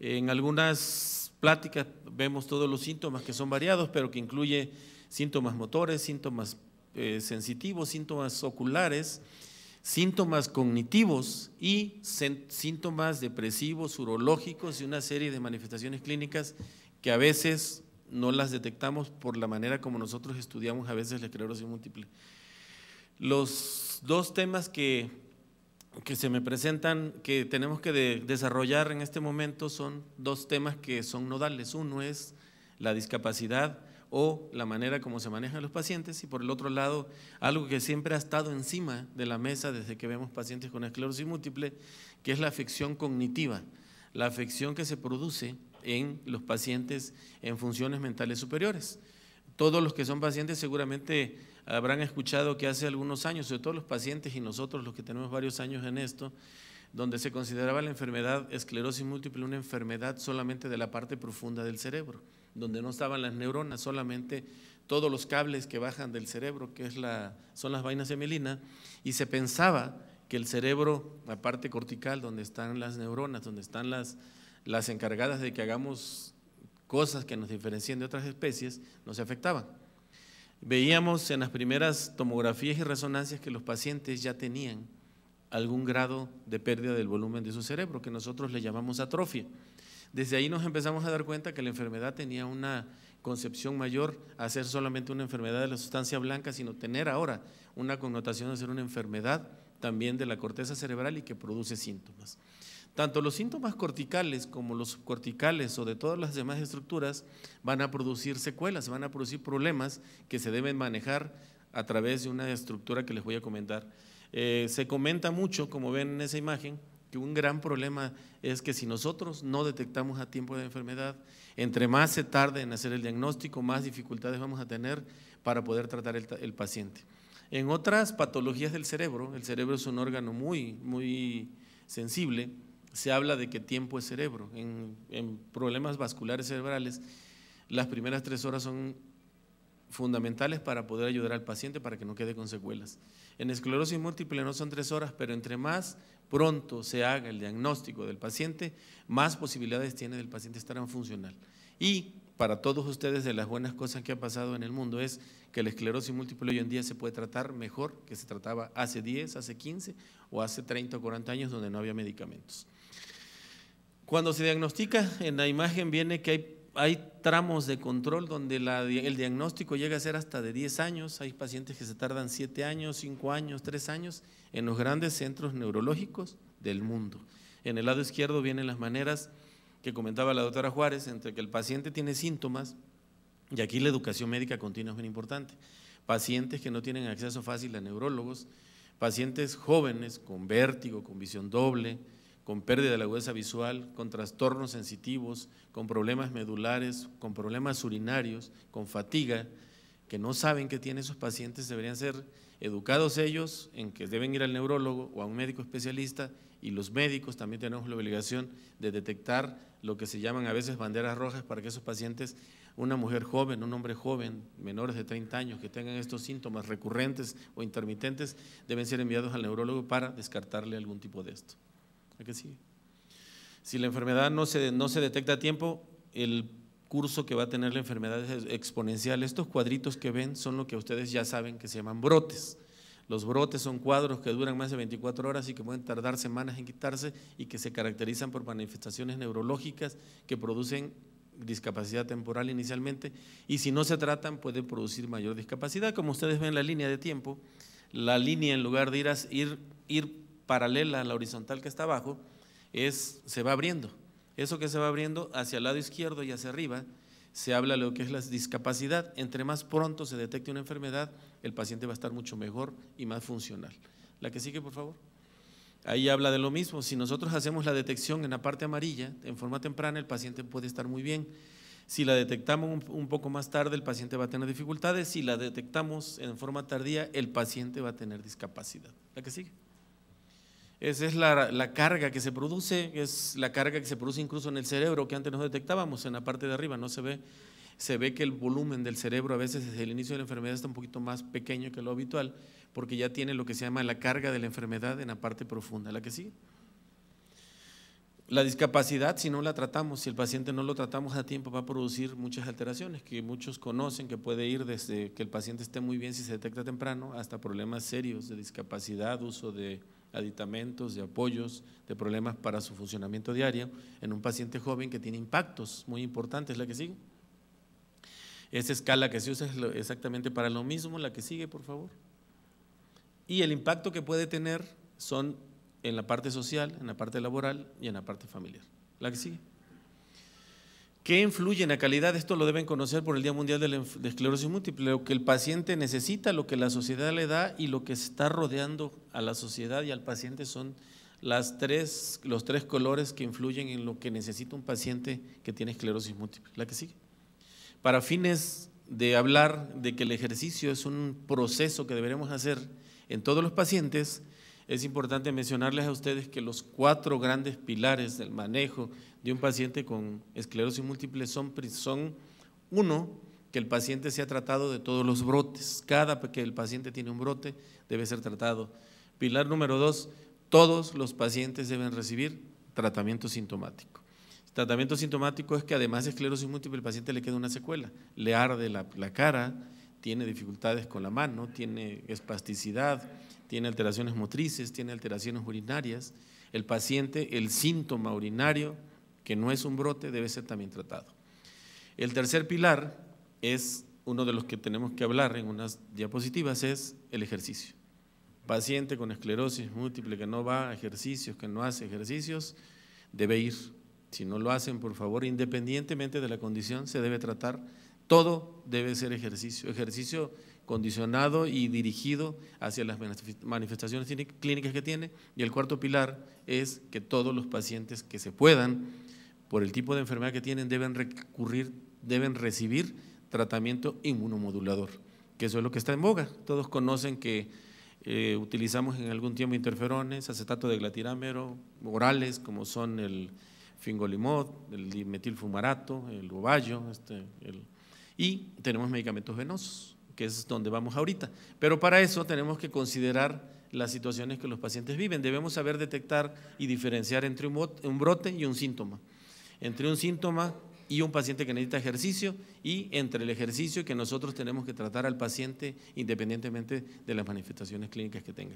Speaker 5: En algunas pláticas vemos todos los síntomas que son variados, pero que incluye síntomas motores, síntomas eh, sensitivos, síntomas oculares, síntomas cognitivos y síntomas depresivos, urológicos y una serie de manifestaciones clínicas que a veces no las detectamos por la manera como nosotros estudiamos a veces la esclerosis múltiple. Los dos temas que, se me presentan, que tenemos que desarrollar en este momento, son dos temas que son nodales. Uno es la discapacidad o la manera como se manejan los pacientes y por el otro lado, algo que siempre ha estado encima de la mesa desde que vemos pacientes con esclerosis múltiple, que es la afección cognitiva, la afección que se produce en los pacientes en funciones mentales superiores. Todos los que son pacientes seguramente habrán escuchado que hace algunos años, sobre todo los pacientes y nosotros los que tenemos varios años en esto, donde se consideraba la enfermedad esclerosis múltiple una enfermedad solamente de la parte profunda del cerebro, donde no estaban las neuronas, solamente todos los cables que bajan del cerebro, que es la, son las vainas de mielina, y se pensaba que el cerebro, la parte cortical, donde están las neuronas, donde están las, las encargadas de que hagamos cosas que nos diferencien de otras especies, no se afectaban. Veíamos en las primeras tomografías y resonancias que los pacientes ya tenían algún grado de pérdida del volumen de su cerebro, que nosotros le llamamos atrofia. Desde ahí nos empezamos a dar cuenta que la enfermedad tenía una concepción mayor a ser solamente una enfermedad de la sustancia blanca, sino tener ahora una connotación de ser una enfermedad también de la corteza cerebral y que produce síntomas. Tanto los síntomas corticales como los subcorticales o de todas las demás estructuras van a producir secuelas, van a producir problemas que se deben manejar a través de una estructura que les voy a comentar. Eh, se comenta mucho, como ven en esa imagen, que un gran problema es que si nosotros no detectamos a tiempo la enfermedad, entre más se tarde en hacer el diagnóstico, más dificultades vamos a tener para poder tratar el, paciente. En otras patologías del cerebro, el cerebro es un órgano muy, muy sensible, se habla de que tiempo es cerebro. En, problemas vasculares cerebrales, las primeras tres horas son fundamentales para poder ayudar al paciente para que no quede con secuelas. En esclerosis múltiple no son tres horas, pero entre más pronto se haga el diagnóstico del paciente, más posibilidades tiene del paciente estar en funcional. Y para todos ustedes, de las buenas cosas que ha pasado en el mundo es que la esclerosis múltiple hoy en día se puede tratar mejor que se trataba hace 10, hace 15 o hace 30 o 40 años donde no había medicamentos. Cuando se diagnostica, en la imagen viene que hay, tramos de control donde el diagnóstico llega a ser hasta de 10 años. Hay pacientes que se tardan 7 años, 5 años, 3 años en los grandes centros neurológicos del mundo. En el lado izquierdo vienen las maneras que comentaba la doctora Juárez, entre que el paciente tiene síntomas, y aquí la educación médica continua es muy importante, pacientes que no tienen acceso fácil a neurólogos, pacientes jóvenes con vértigo, con visión doble, con pérdida de la agudeza visual, con trastornos sensitivos, con problemas medulares, con problemas urinarios, con fatiga, que no saben que tienen esos pacientes, deberían ser educados ellos en que deben ir al neurólogo o a un médico especialista y los médicos también tenemos la obligación de detectar lo que se llaman a veces banderas rojas para que esos pacientes, una mujer joven, un hombre joven, menores de 30 años que tengan estos síntomas recurrentes o intermitentes, deben ser enviados al neurólogo para descartarle algún tipo de esto sigue. Si la enfermedad no se, no se detecta a tiempo, el curso que va a tener la enfermedad es exponencial. Estos cuadritos que ven son lo que ustedes ya saben que se llaman brotes. Los brotes son cuadros que duran más de 24 horas y que pueden tardar semanas en quitarse y que se caracterizan por manifestaciones neurológicas que producen discapacidad temporal inicialmente y si no se tratan pueden producir mayor discapacidad. Como ustedes ven la línea de tiempo, la línea en lugar de ir, a, ir, ir paralela a la horizontal que está abajo, es, se va abriendo. Eso que se va abriendo hacia el lado izquierdo y hacia arriba, se habla de lo que es la discapacidad. Entre más pronto se detecte una enfermedad, el paciente va a estar mucho mejor y más funcional. La que sigue, por favor. Ahí habla de lo mismo. Si nosotros hacemos la detección en la parte amarilla, en forma temprana, el paciente puede estar muy bien. Si la detectamos un, poco más tarde, el paciente va a tener dificultades. Si la detectamos en forma tardía, el paciente va a tener discapacidad. La que sigue. Esa es la, carga que se produce, es la carga que se produce incluso en el cerebro que antes no detectábamos, en la parte de arriba no se ve. Se ve que el volumen del cerebro a veces desde el inicio de la enfermedad está un poquito más pequeño que lo habitual, porque ya tiene lo que se llama la carga de la enfermedad en la parte profunda, la que sí La discapacidad, si no la tratamos, si el paciente no lo tratamos a tiempo, va a producir muchas alteraciones que muchos conocen, que puede ir desde que el paciente esté muy bien si se detecta temprano, hasta problemas serios de discapacidad, uso de aditamentos, de apoyos, de problemas para su funcionamiento diario en un paciente joven que tiene impactos muy importantes. La que sigue. Esa escala que se usa es exactamente para lo mismo. La que sigue, por favor. Y el impacto que puede tener son en la parte social, en la parte laboral y en la parte familiar. La que sigue. ¿Qué influye en la calidad? Esto lo deben conocer por el Día Mundial de la Esclerosis Múltiple, lo que el paciente necesita, lo que la sociedad le da y lo que está rodeando a la sociedad y al paciente son las tres, los tres colores que influyen en lo que necesita un paciente que tiene esclerosis múltiple. La que sigue. Para fines de hablar de que el ejercicio es un proceso que deberemos hacer en todos los pacientes, es importante mencionarles a ustedes que los cuatro grandes pilares del manejo de un paciente con esclerosis múltiple son, son uno, que el paciente sea tratado de todos los brotes. Cada que el paciente tiene un brote debe ser tratado. Pilar número dos, todos los pacientes deben recibir tratamiento sintomático. tratamiento sintomático es que además de esclerosis múltiple, el paciente le queda una secuela. Le arde la, la cara, tiene dificultades con la mano, tiene espasticidad, tiene alteraciones motrices, tiene alteraciones urinarias. El paciente, el síntoma urinario, que no es un brote, debe ser también tratado. El tercer pilar es uno de los que tenemos que hablar en unas diapositivas, es el ejercicio. Paciente con esclerosis múltiple que no va a ejercicios, que no hace ejercicios, debe ir. Si no lo hacen, por favor, independientemente de la condición, se debe tratar. Todo debe ser ejercicio. Ejercicio condicionado y dirigido hacia las manifestaciones clínicas que tiene. Y el cuarto pilar es que todos los pacientes que se puedan, por el tipo de enfermedad que tienen, deben recurrir, deben recibir tratamiento inmunomodulador, que eso es lo que está en boga. Todos conocen que eh, utilizamos en algún tiempo interferones, acetato de glatirámero, orales como son el fingolimod, el dimetilfumarato, el ovallo, este, y tenemos medicamentos venosos que es donde vamos ahorita. Pero para eso tenemos que considerar las situaciones que los pacientes viven. Debemos saber detectar y diferenciar entre un brote y un síntoma, entre un síntoma y un paciente que necesita ejercicio y entre el ejercicio que nosotros tenemos que tratar al paciente independientemente de las manifestaciones clínicas que tenga.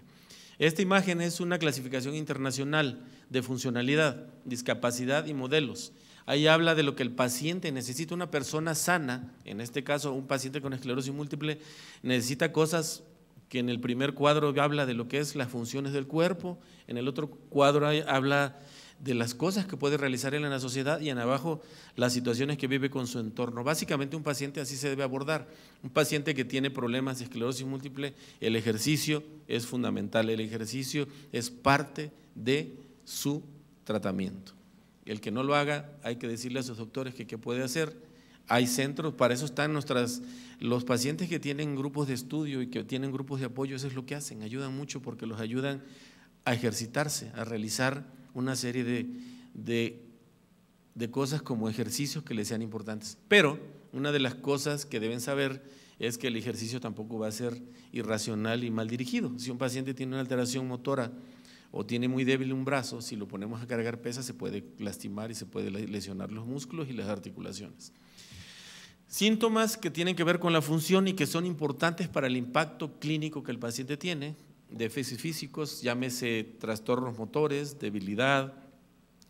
Speaker 5: Esta imagen es una clasificación internacional de funcionalidad, discapacidad y modelos. Ahí habla de lo que el paciente necesita, una persona sana, en este caso un paciente con esclerosis múltiple, necesita cosas que en el primer cuadro habla de lo que es las funciones del cuerpo, en el otro cuadro habla de las cosas que puede realizar él en la sociedad y en abajo las situaciones que vive con su entorno. Básicamente un paciente así se debe abordar. Un paciente que tiene problemas de esclerosis múltiple, el ejercicio es fundamental, el ejercicio es parte de su tratamiento. El que no lo haga, hay que decirle a sus doctores que qué puede hacer. Hay centros, para eso están nuestras, los pacientes que tienen grupos de estudio y que tienen grupos de apoyo, eso es lo que hacen, ayudan mucho porque los ayudan a ejercitarse, a realizar una serie de, de cosas como ejercicios que les sean importantes. Pero una de las cosas que deben saber es que el ejercicio tampoco va a ser irracional y mal dirigido. Si un paciente tiene una alteración motora o tiene muy débil un brazo, si lo ponemos a cargar pesas se puede lastimar y se puede lesionar los músculos y las articulaciones. Síntomas que tienen que ver con la función y que son importantes para el impacto clínico que el paciente tiene, déficits físicos, llámese trastornos motores, debilidad,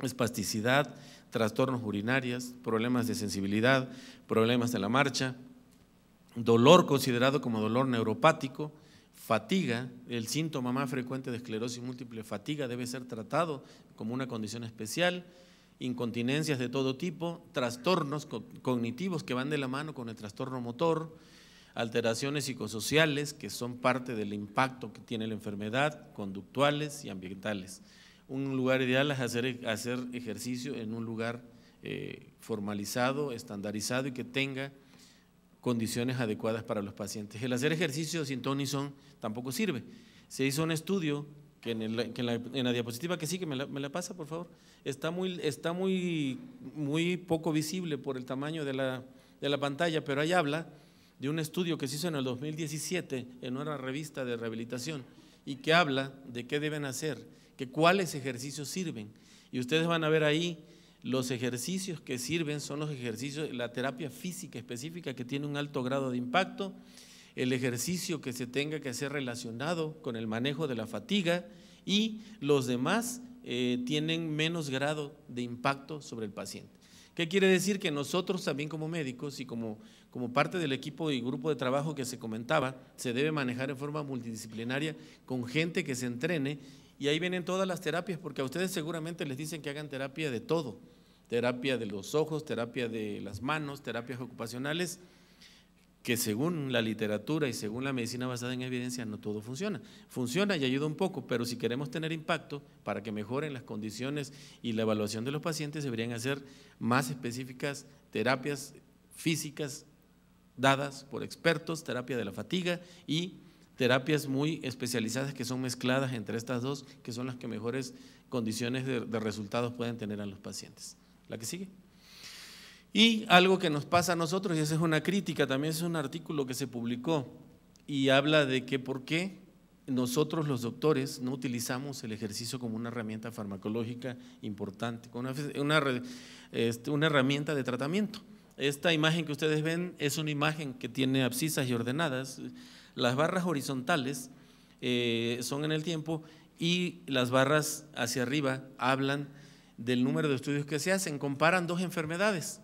Speaker 5: espasticidad, trastornos urinarias, problemas de sensibilidad, problemas de la marcha, dolor considerado como dolor neuropático, Fatiga, el síntoma más frecuente de esclerosis múltiple, fatiga, debe ser tratado como una condición especial, incontinencias de todo tipo, trastornos cognitivos que van de la mano con el trastorno motor, alteraciones psicosociales que son parte del impacto que tiene la enfermedad, conductuales y ambientales. Un lugar ideal es hacer, e-, hacer ejercicio en un lugar eh, formalizado, estandarizado y que tenga condiciones adecuadas para los pacientes. El hacer ejercicio sin tonison tampoco sirve. Se hizo un estudio que en, la, diapositiva que sigue, me me la, pasa por favor, está muy, está muy, muy poco visible por el tamaño de la, de la pantalla, pero ahí habla de un estudio que se hizo en el 2017 en una revista de rehabilitación y que habla de qué deben hacer, que cuáles ejercicios sirven. Y ustedes van a ver ahí los ejercicios que sirven son los ejercicios, la terapia física específica que tiene un alto grado de impacto, el ejercicio que se tenga que hacer relacionado con el manejo de la fatiga y los demás eh, tienen menos grado de impacto sobre el paciente. ¿Qué quiere decir? Que nosotros también como médicos y como, como parte del equipo y grupo de trabajo que se comentaba, se debe manejar en forma multidisciplinaria con gente que se entrene y ahí vienen todas las terapias, porque a ustedes seguramente les dicen que hagan terapia de todo. Terapia de los ojos, terapia de las manos, terapias ocupacionales, que según la literatura y según la medicina basada en evidencia no todo funciona. Funciona y ayuda un poco, pero si queremos tener impacto para que mejoren las condiciones y la evaluación de los pacientes, deberían hacer más específicas terapias físicas dadas por expertos, terapia de la fatiga y terapias muy especializadas que son mezcladas entre estas dos, que son las que mejores condiciones de, resultados pueden tener a los pacientes. La que sigue. Y algo que nos pasa a nosotros, y esa es una crítica, también es un artículo que se publicó y habla de que por qué nosotros los doctores no utilizamos el ejercicio como una herramienta farmacológica importante, como una este, herramienta de tratamiento. Esta imagen que ustedes ven es una imagen que tiene abscisas y ordenadas. Las barras horizontales eh, son en el tiempo y las barras hacia arriba hablan del número de estudios que se hacen. Comparan dos enfermedades.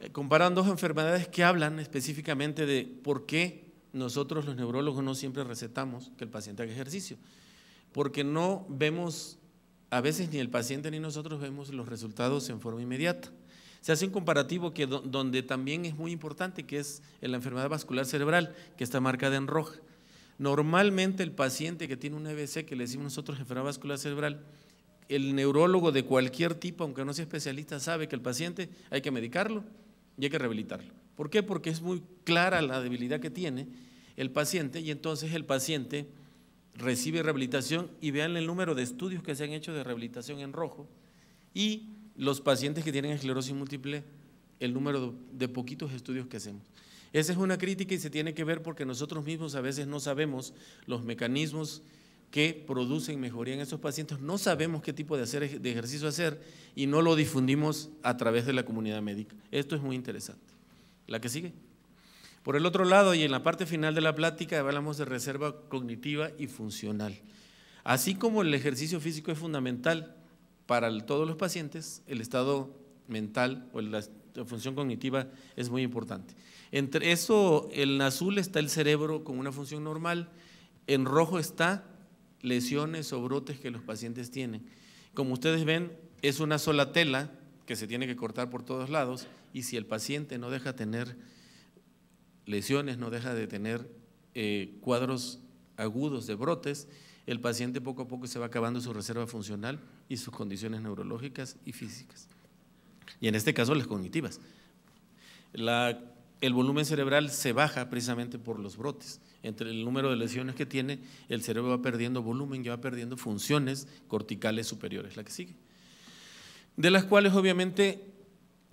Speaker 5: Eh, comparan dos enfermedades que hablan específicamente de por qué nosotros los neurólogos no siempre recetamos que el paciente haga ejercicio. Porque no vemos, a veces ni el paciente ni nosotros vemos los resultados en forma inmediata se hace un comparativo que donde también es muy importante, que es en la enfermedad vascular cerebral, que está marcada en rojo. Normalmente el paciente que tiene un EBC, que le decimos nosotros enfermedad vascular cerebral, el neurólogo de cualquier tipo, aunque no sea especialista, sabe que el paciente hay que medicarlo y hay que rehabilitarlo. ¿Por qué? Porque es muy clara la debilidad que tiene el paciente y entonces el paciente recibe rehabilitación y vean el número de estudios que se han hecho de rehabilitación en rojo y los pacientes que tienen esclerosis múltiple el número de poquitos estudios que hacemos. Esa es una crítica y se tiene que ver porque nosotros mismos a veces no sabemos los mecanismos que producen mejoría en esos pacientes, no sabemos qué tipo de, hacer, de ejercicio hacer y no lo difundimos a través de la comunidad médica. Esto es muy interesante. La que sigue. Por el otro lado, y en la parte final de la plática, hablamos de reserva cognitiva y funcional. Así como el ejercicio físico es fundamental, para todos los pacientes el estado mental o la, función cognitiva es muy importante. Entre eso, en azul está el cerebro con una función normal, en rojo está lesiones o brotes que los pacientes tienen. Como ustedes ven, es una sola tela que se tiene que cortar por todos lados y si el paciente no deja tener lesiones, no deja de tener eh, cuadros agudos de brotes, el paciente poco a poco se va acabando su reserva funcional y sus condiciones neurológicas y físicas. Y en este caso las cognitivas. el volumen cerebral se baja precisamente por los brotes. Entre el número de lesiones que tiene, el cerebro va perdiendo volumen y va perdiendo funciones corticales superiores, la que sigue. De las cuales obviamente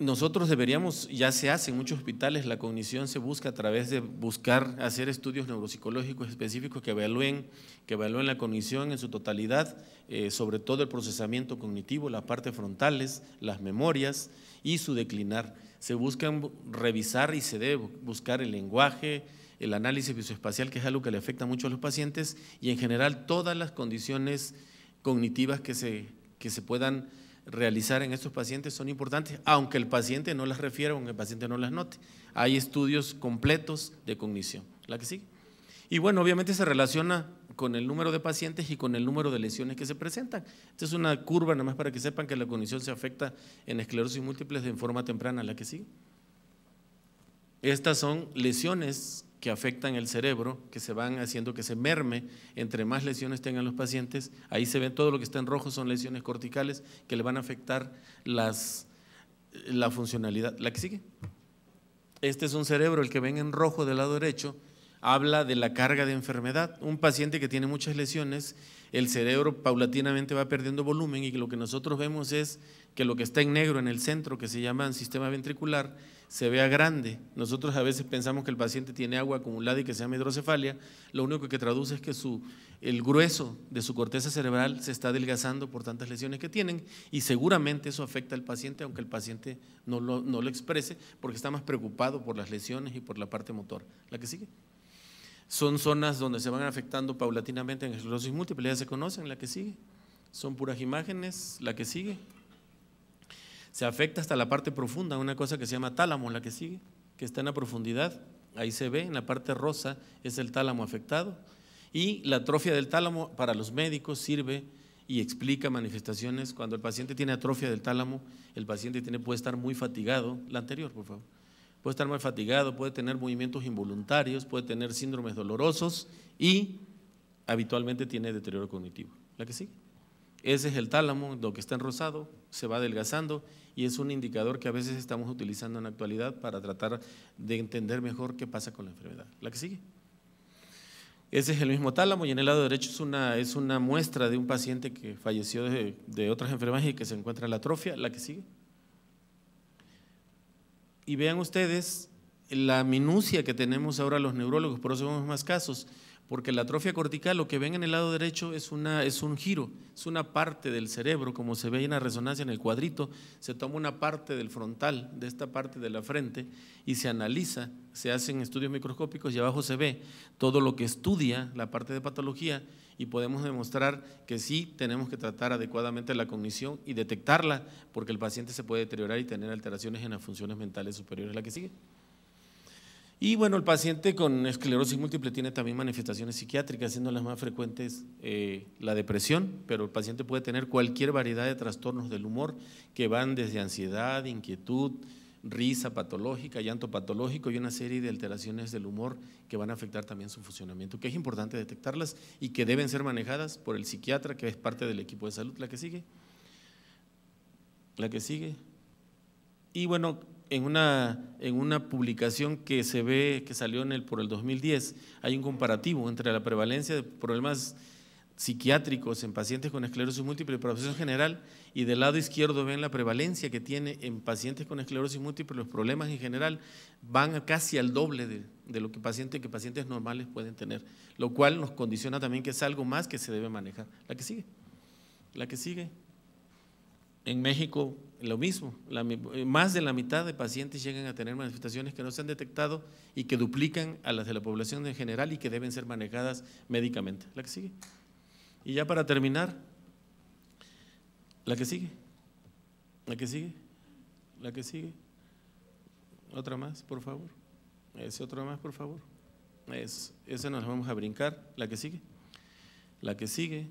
Speaker 5: nosotros deberíamos, ya se hace en muchos hospitales, la cognición se busca a través de buscar hacer estudios neuropsicológicos específicos que evalúen, que evalúen la cognición en su totalidad, eh, sobre todo el procesamiento cognitivo, las partes frontales, las memorias y su declinar. Se buscan revisar y se debe buscar el lenguaje, el análisis visoespacial, que es algo que le afecta mucho a los pacientes, y en general todas las condiciones cognitivas que se, que se puedan realizar en estos pacientes son importantes, aunque el paciente no las refiera, aunque el paciente no las note. Hay estudios completos de cognición. La que sigue. Y bueno, obviamente se relaciona con el número de pacientes y con el número de lesiones que se presentan. Esta es una curva, nada más para que sepan que la cognición se afecta en esclerosis múltiples de forma temprana, la que sigue. Estas son lesiones que afectan el cerebro, que se van haciendo que se merme, entre más lesiones tengan los pacientes, ahí se ve todo lo que está en rojo son lesiones corticales que le van a afectar las, la funcionalidad. ¿La que sigue? Este es un cerebro, el que ven en rojo del lado derecho, habla de la carga de enfermedad. Un paciente que tiene muchas lesiones, el cerebro paulatinamente va perdiendo volumen y lo que nosotros vemos es que lo que está en negro en el centro, que se llama sistema ventricular, se vea grande. Nosotros a veces pensamos que el paciente tiene agua acumulada y que se llama hidrocefalia. Lo único que traduce es que su, el grueso de su corteza cerebral se está adelgazando por tantas lesiones que tienen y seguramente eso afecta al paciente, aunque el paciente no lo, no lo exprese, porque está más preocupado por las lesiones y por la parte motor. La que sigue. Son zonas donde se van afectando paulatinamente en esclerosis múltiple, ya se conocen, la que sigue. Son puras imágenes, la que sigue. Se afecta hasta la parte profunda, una cosa que se llama tálamo, la que sigue, que está en la profundidad. Ahí se ve, en la parte rosa es el tálamo afectado. Y la atrofia del tálamo para los médicos sirve y explica manifestaciones. Cuando el paciente tiene atrofia del tálamo, el paciente puede estar muy fatigado, la anterior, por favor, puede estar muy fatigado, puede tener movimientos involuntarios, puede tener síndromes dolorosos y habitualmente tiene deterioro cognitivo. La que sigue. Ese es el tálamo, lo que está en rosado, se va adelgazando y es un indicador que a veces estamos utilizando en la actualidad para tratar de entender mejor qué pasa con la enfermedad. La que sigue. Ese es el mismo tálamo y en el lado derecho es una, es una muestra de un paciente que falleció de, de otras enfermedades y que se encuentra en la atrofia, la que sigue. Y vean ustedes la minucia que tenemos ahora los neurólogos, por eso vemos más casos porque la atrofia cortical, lo que ven en el lado derecho es, un giro, es una parte del cerebro, como se ve en la resonancia en el cuadrito, se toma una parte del frontal, de esta parte de la frente, y se analiza, se hacen estudios microscópicos y abajo se ve todo lo que estudia la parte de patología y podemos demostrar que sí tenemos que tratar adecuadamente la cognición y detectarla, porque el paciente se puede deteriorar y tener alteraciones en las funciones mentales superiores. La que sigue. Y bueno, el paciente con esclerosis múltiple tiene también manifestaciones psiquiátricas, siendo las más frecuentes eh, la depresión, pero el paciente puede tener cualquier variedad de trastornos del humor que van desde ansiedad, inquietud, risa patológica, llanto patológico y una serie de alteraciones del humor que van a afectar también su funcionamiento, que es importante detectarlas y que deben ser manejadas por el psiquiatra que es parte del equipo de salud. La que sigue. La que sigue. Y bueno, en una, en una publicación que se ve, que salió en el, por el 2010, hay un comparativo entre la prevalencia de problemas psiquiátricos en pacientes con esclerosis múltiple y profesión general y del lado izquierdo ven la prevalencia que tiene en pacientes con esclerosis múltiple, los problemas en general van casi al doble de, de lo que pacientes, que pacientes normales pueden tener, lo cual nos condiciona también que es algo más que se debe manejar. La que sigue, la que sigue. En México lo mismo, eh, más de la mitad de pacientes llegan a tener manifestaciones que no se han detectado y que duplican a las de la población en general y que deben ser manejadas médicamente. La que sigue. Y ya para terminar, la que sigue. La que sigue. La que sigue. Otra más, por favor. Ese otra más, por favor. Es, esa nos vamos a brincar. La que sigue. La que sigue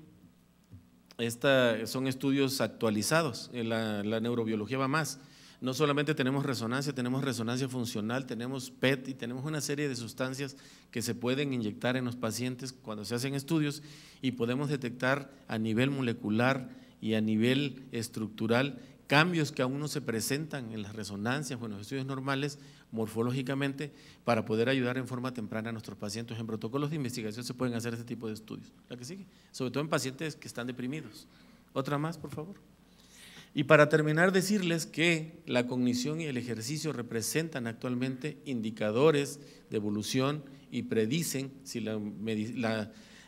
Speaker 5: esta, son estudios actualizados, eh, la, neurobiología va más. No solamente tenemos resonancia, tenemos resonancia funcional, tenemos PET y tenemos una serie de sustancias que se pueden inyectar en los pacientes cuando se hacen estudios y podemos detectar a nivel molecular y a nivel estructural cambios que aún no se presentan en las resonancias o en los estudios normales morfológicamente para poder ayudar en forma temprana a nuestros pacientes. En protocolos de investigación se pueden hacer este tipo de estudios. La que sigue, sobre todo en pacientes que están deprimidos. Otra más, por favor. Y para terminar, decirles que la cognición y el ejercicio representan actualmente indicadores de evolución y predicen si la,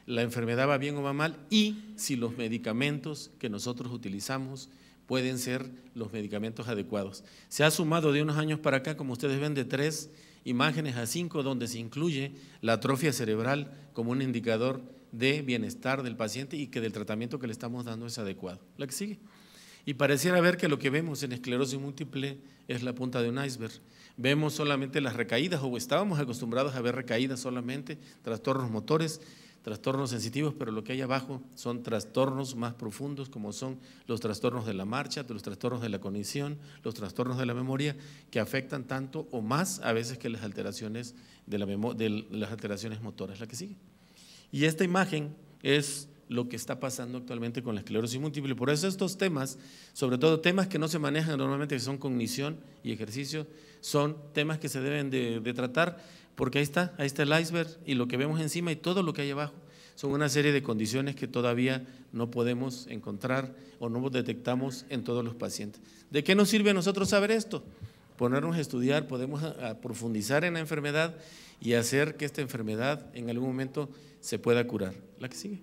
Speaker 5: la enfermedad va bien o va mal y si los medicamentos que nosotros utilizamos pueden ser los medicamentos adecuados. Se ha sumado de unos años para acá, como ustedes ven, de tres imágenes a cinco, donde se incluye la atrofia cerebral como un indicador de bienestar del paciente y que del tratamiento que le estamos dando es adecuado. La que sigue. Y pareciera ver que lo que vemos en esclerosis múltiple es la punta de un iceberg. Vemos solamente las recaídas o estábamos acostumbrados a ver recaídas solamente, trastornos motores, trastornos sensitivos, pero lo que hay abajo son trastornos más profundos, como son los trastornos de la marcha, los trastornos de la cognición, los trastornos de la memoria, que afectan tanto o más a veces que las alteraciones, de, la de las alteraciones motoras, la que sigue. Y esta imagen es lo que está pasando actualmente con la esclerosis múltiple. Por eso estos temas, sobre todo temas que no se manejan normalmente, que son cognición y ejercicio, son temas que se deben de, de tratar porque ahí está, ahí está el iceberg y lo que vemos encima y todo lo que hay abajo. Son una serie de condiciones que todavía no podemos encontrar o no detectamos en todos los pacientes. ¿De qué nos sirve a nosotros saber esto? Ponernos a estudiar, podemos profundizar en la enfermedad y hacer que esta enfermedad en algún momento se pueda curar. La que sigue.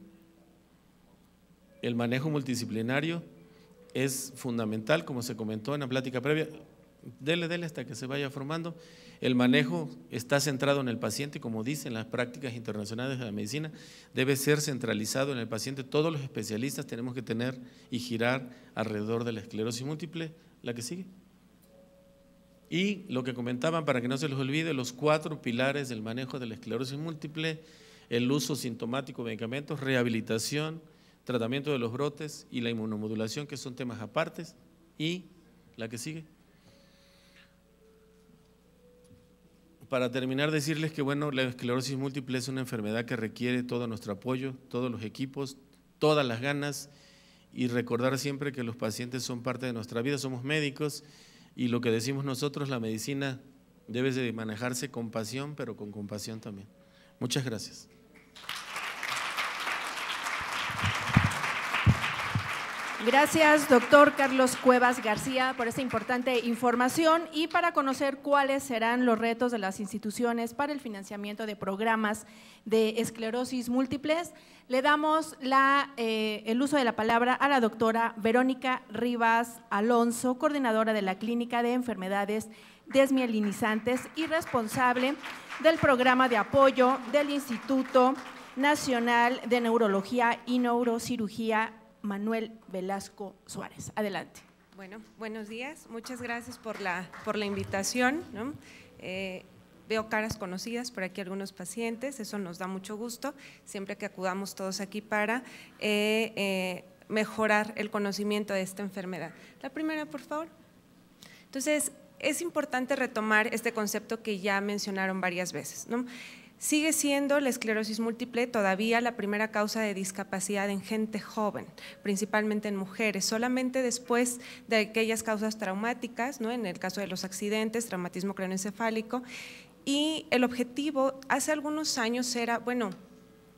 Speaker 5: El manejo multidisciplinario es fundamental, como se comentó en la plática previa. Dele, dele hasta que se vaya formando. El manejo está centrado en el paciente, como dicen las prácticas internacionales de la medicina, debe ser centralizado en el paciente. Todos los especialistas tenemos que tener y girar alrededor de la esclerosis múltiple. La que sigue. Y lo que comentaban, para que no se los olvide, los cuatro pilares del manejo de la esclerosis múltiple, el uso sintomático de medicamentos, rehabilitación, tratamiento de los brotes y la inmunomodulación, que son temas apartes. Y la que sigue. para terminar, decirles que bueno, la esclerosis múltiple es una enfermedad que requiere todo nuestro apoyo, todos los equipos, todas las ganas y recordar siempre que los pacientes son parte de nuestra vida, somos médicos y lo que decimos nosotros, la medicina debe de manejarse con pasión, pero con compasión también. Muchas gracias.
Speaker 3: Gracias, doctor Carlos Cuevas García, por esta importante información y para conocer cuáles serán los retos de las instituciones para el financiamiento de programas de esclerosis múltiples, le damos eh, el uso de la palabra a la doctora Verónica Rivas Alonso, coordinadora de la Clínica de Enfermedades Desmielinizantes y responsable del programa de apoyo del Instituto Nacional de Neurología y Neurocirugía Manuel Velasco Suárez. Adelante.
Speaker 7: Bueno, buenos días. Muchas gracias por la, por la invitación. Eh, veo caras conocidas por aquí algunos pacientes, eso nos da mucho gusto, siempre que acudamos todos aquí para eh, eh, mejorar el conocimiento de esta enfermedad. La primera, por favor. Entonces, es importante retomar este concepto que ya mencionaron varias veces. ¿no? Sigue siendo la esclerosis múltiple todavía la primera causa de discapacidad en gente joven, principalmente en mujeres, solamente después de aquellas causas traumáticas, ¿no? en el caso de los accidentes, traumatismo cronoencefálico, y el objetivo hace algunos años era, bueno,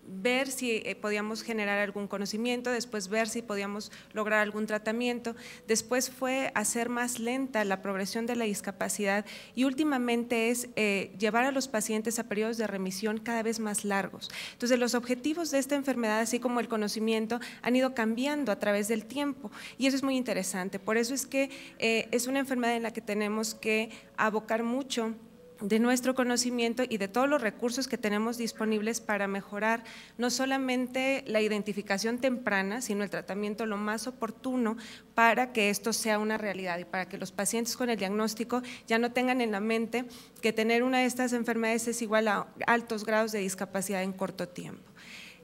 Speaker 7: ver si eh, podíamos generar algún conocimiento, después ver si podíamos lograr algún tratamiento, después fue hacer más lenta la progresión de la discapacidad y últimamente es eh, llevar a los pacientes a periodos de remisión cada vez más largos. Entonces los objetivos de esta enfermedad, así como el conocimiento, han ido cambiando a través del tiempo y eso es muy interesante. Por eso es que eh, es una enfermedad en la que tenemos que abocar mucho de nuestro conocimiento y de todos los recursos que tenemos disponibles para mejorar no solamente la identificación temprana, sino el tratamiento lo más oportuno para que esto sea una realidad y para que los pacientes con el diagnóstico ya no tengan en la mente que tener una de estas enfermedades es igual a altos grados de discapacidad en corto tiempo.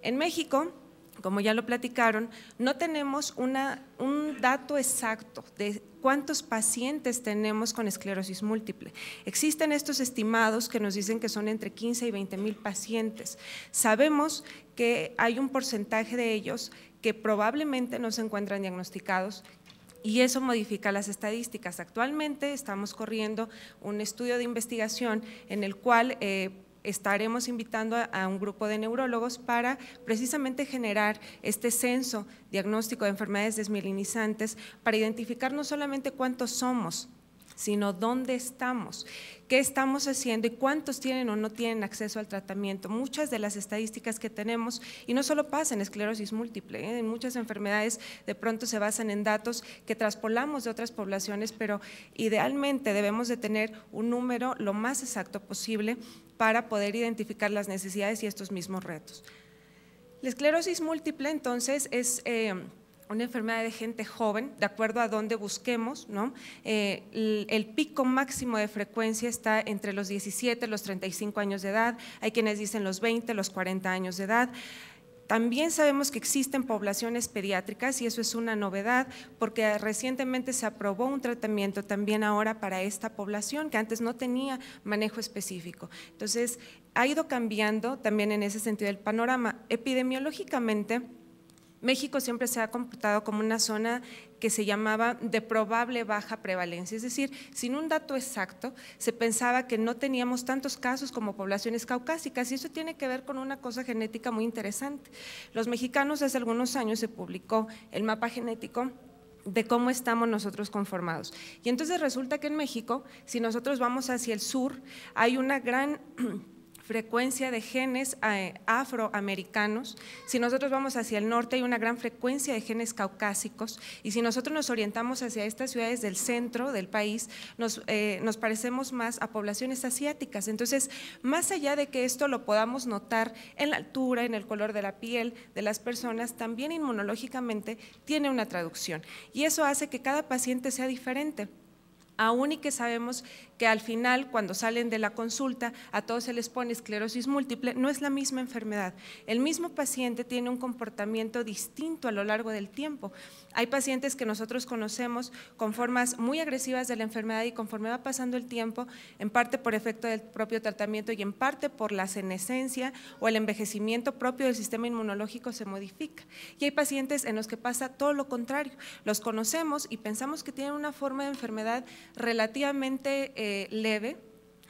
Speaker 7: En México, como ya lo platicaron, no tenemos un dato exacto de cuántos pacientes tenemos con esclerosis múltiple. Existen estos estimados que nos dicen que son entre 15 y 20 mil pacientes. Sabemos que hay un porcentaje de ellos que probablemente no se encuentran diagnosticados, y eso modifica las estadísticas. Actualmente estamos corriendo un estudio de investigación en el cual eh, estaremos invitando a, un grupo de neurólogos para precisamente generar este censo diagnóstico de enfermedades desmielinizantes para identificar no solamente cuántos somos sino dónde estamos, qué estamos haciendo y cuántos tienen o no tienen acceso al tratamiento. Muchas de las estadísticas que tenemos, y no solo pasa en esclerosis múltiple, ¿eh? en muchas enfermedades de pronto se basan en datos que traspolamos de otras poblaciones, pero idealmente debemos de tener un número lo más exacto posible para poder identificar las necesidades y estos mismos retos. La esclerosis múltiple entonces es... Eh, una enfermedad de gente joven, de acuerdo a dónde busquemos, ¿no? el, eh, el, pico máximo de frecuencia está entre los 17 y los 35 años de edad, hay quienes dicen los 20, los 40 años de edad. También sabemos que existen poblaciones pediátricas y eso es una novedad porque recientemente se aprobó un tratamiento también ahora para esta población que antes no tenía manejo específico. Entonces, ha ido cambiando también en ese sentido el panorama. Epidemiológicamente, México siempre se ha comportado como una zona que se llamaba de probable baja prevalencia, es decir, sin un dato exacto, se pensaba que no teníamos tantos casos como poblaciones caucásicas y eso tiene que ver con una cosa genética muy interesante. Los mexicanos hace algunos años se publicó el mapa genético de cómo estamos nosotros conformados. Y entonces resulta que en México, si nosotros vamos hacia el sur, hay una gran <clears throat> frecuencia de genes eh, afroamericanos, si nosotros vamos hacia el norte hay una gran frecuencia de genes caucásicos y si nosotros nos orientamos hacia estas ciudades del centro del país, eh, nos, parecemos más a poblaciones asiáticas. Entonces, más allá de que esto lo podamos notar en la altura, en el color de la piel de las personas, también inmunológicamente tiene una traducción y eso hace que cada paciente sea diferente aún y que sabemos que al final, cuando salen de la consulta, a todos se les pone esclerosis múltiple, no es la misma enfermedad. El mismo paciente tiene un comportamiento distinto a lo largo del tiempo. Hay pacientes que nosotros conocemos con formas muy agresivas de la enfermedad y conforme va pasando el tiempo, en parte por efecto del propio tratamiento y en parte por la senescencia o el envejecimiento propio del sistema inmunológico se modifica. Y hay pacientes en los que pasa todo lo contrario. Los conocemos y pensamos que tienen una forma de enfermedad relativamente... Eh, eh, leve,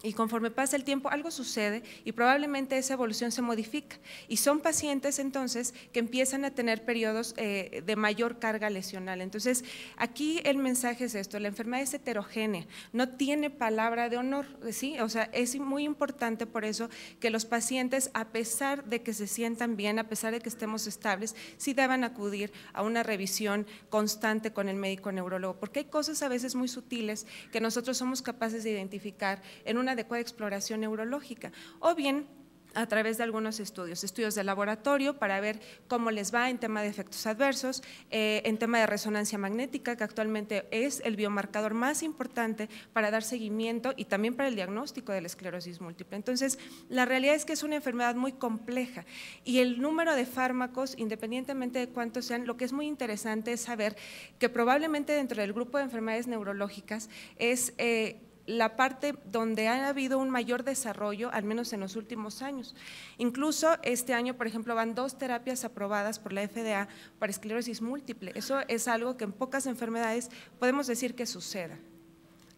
Speaker 7: y conforme pasa el tiempo, algo sucede y probablemente esa evolución se modifica. Y son pacientes entonces que empiezan a tener periodos eh, de mayor carga lesional. Entonces, aquí el mensaje es esto, la enfermedad es heterogénea, no tiene palabra de honor, ¿sí? O sea, es muy importante por eso que los pacientes, a pesar de que se sientan bien, a pesar de que estemos estables, sí deban acudir a una revisión constante con el médico neurólogo, porque hay cosas a veces muy sutiles que nosotros somos capaces de identificar en una adecuada exploración neurológica o bien a través de algunos estudios, estudios de laboratorio para ver cómo les va en tema de efectos adversos, eh, en tema de resonancia magnética, que actualmente es el biomarcador más importante para dar seguimiento y también para el diagnóstico de la esclerosis múltiple. Entonces, la realidad es que es una enfermedad muy compleja y el número de fármacos, independientemente de cuántos sean, lo que es muy interesante es saber que probablemente dentro del grupo de enfermedades neurológicas es… Eh, la parte donde ha habido un mayor desarrollo, al menos en los últimos años. Incluso este año, por ejemplo, van dos terapias aprobadas por la FDA para esclerosis múltiple. Eso es algo que en pocas enfermedades podemos decir que suceda.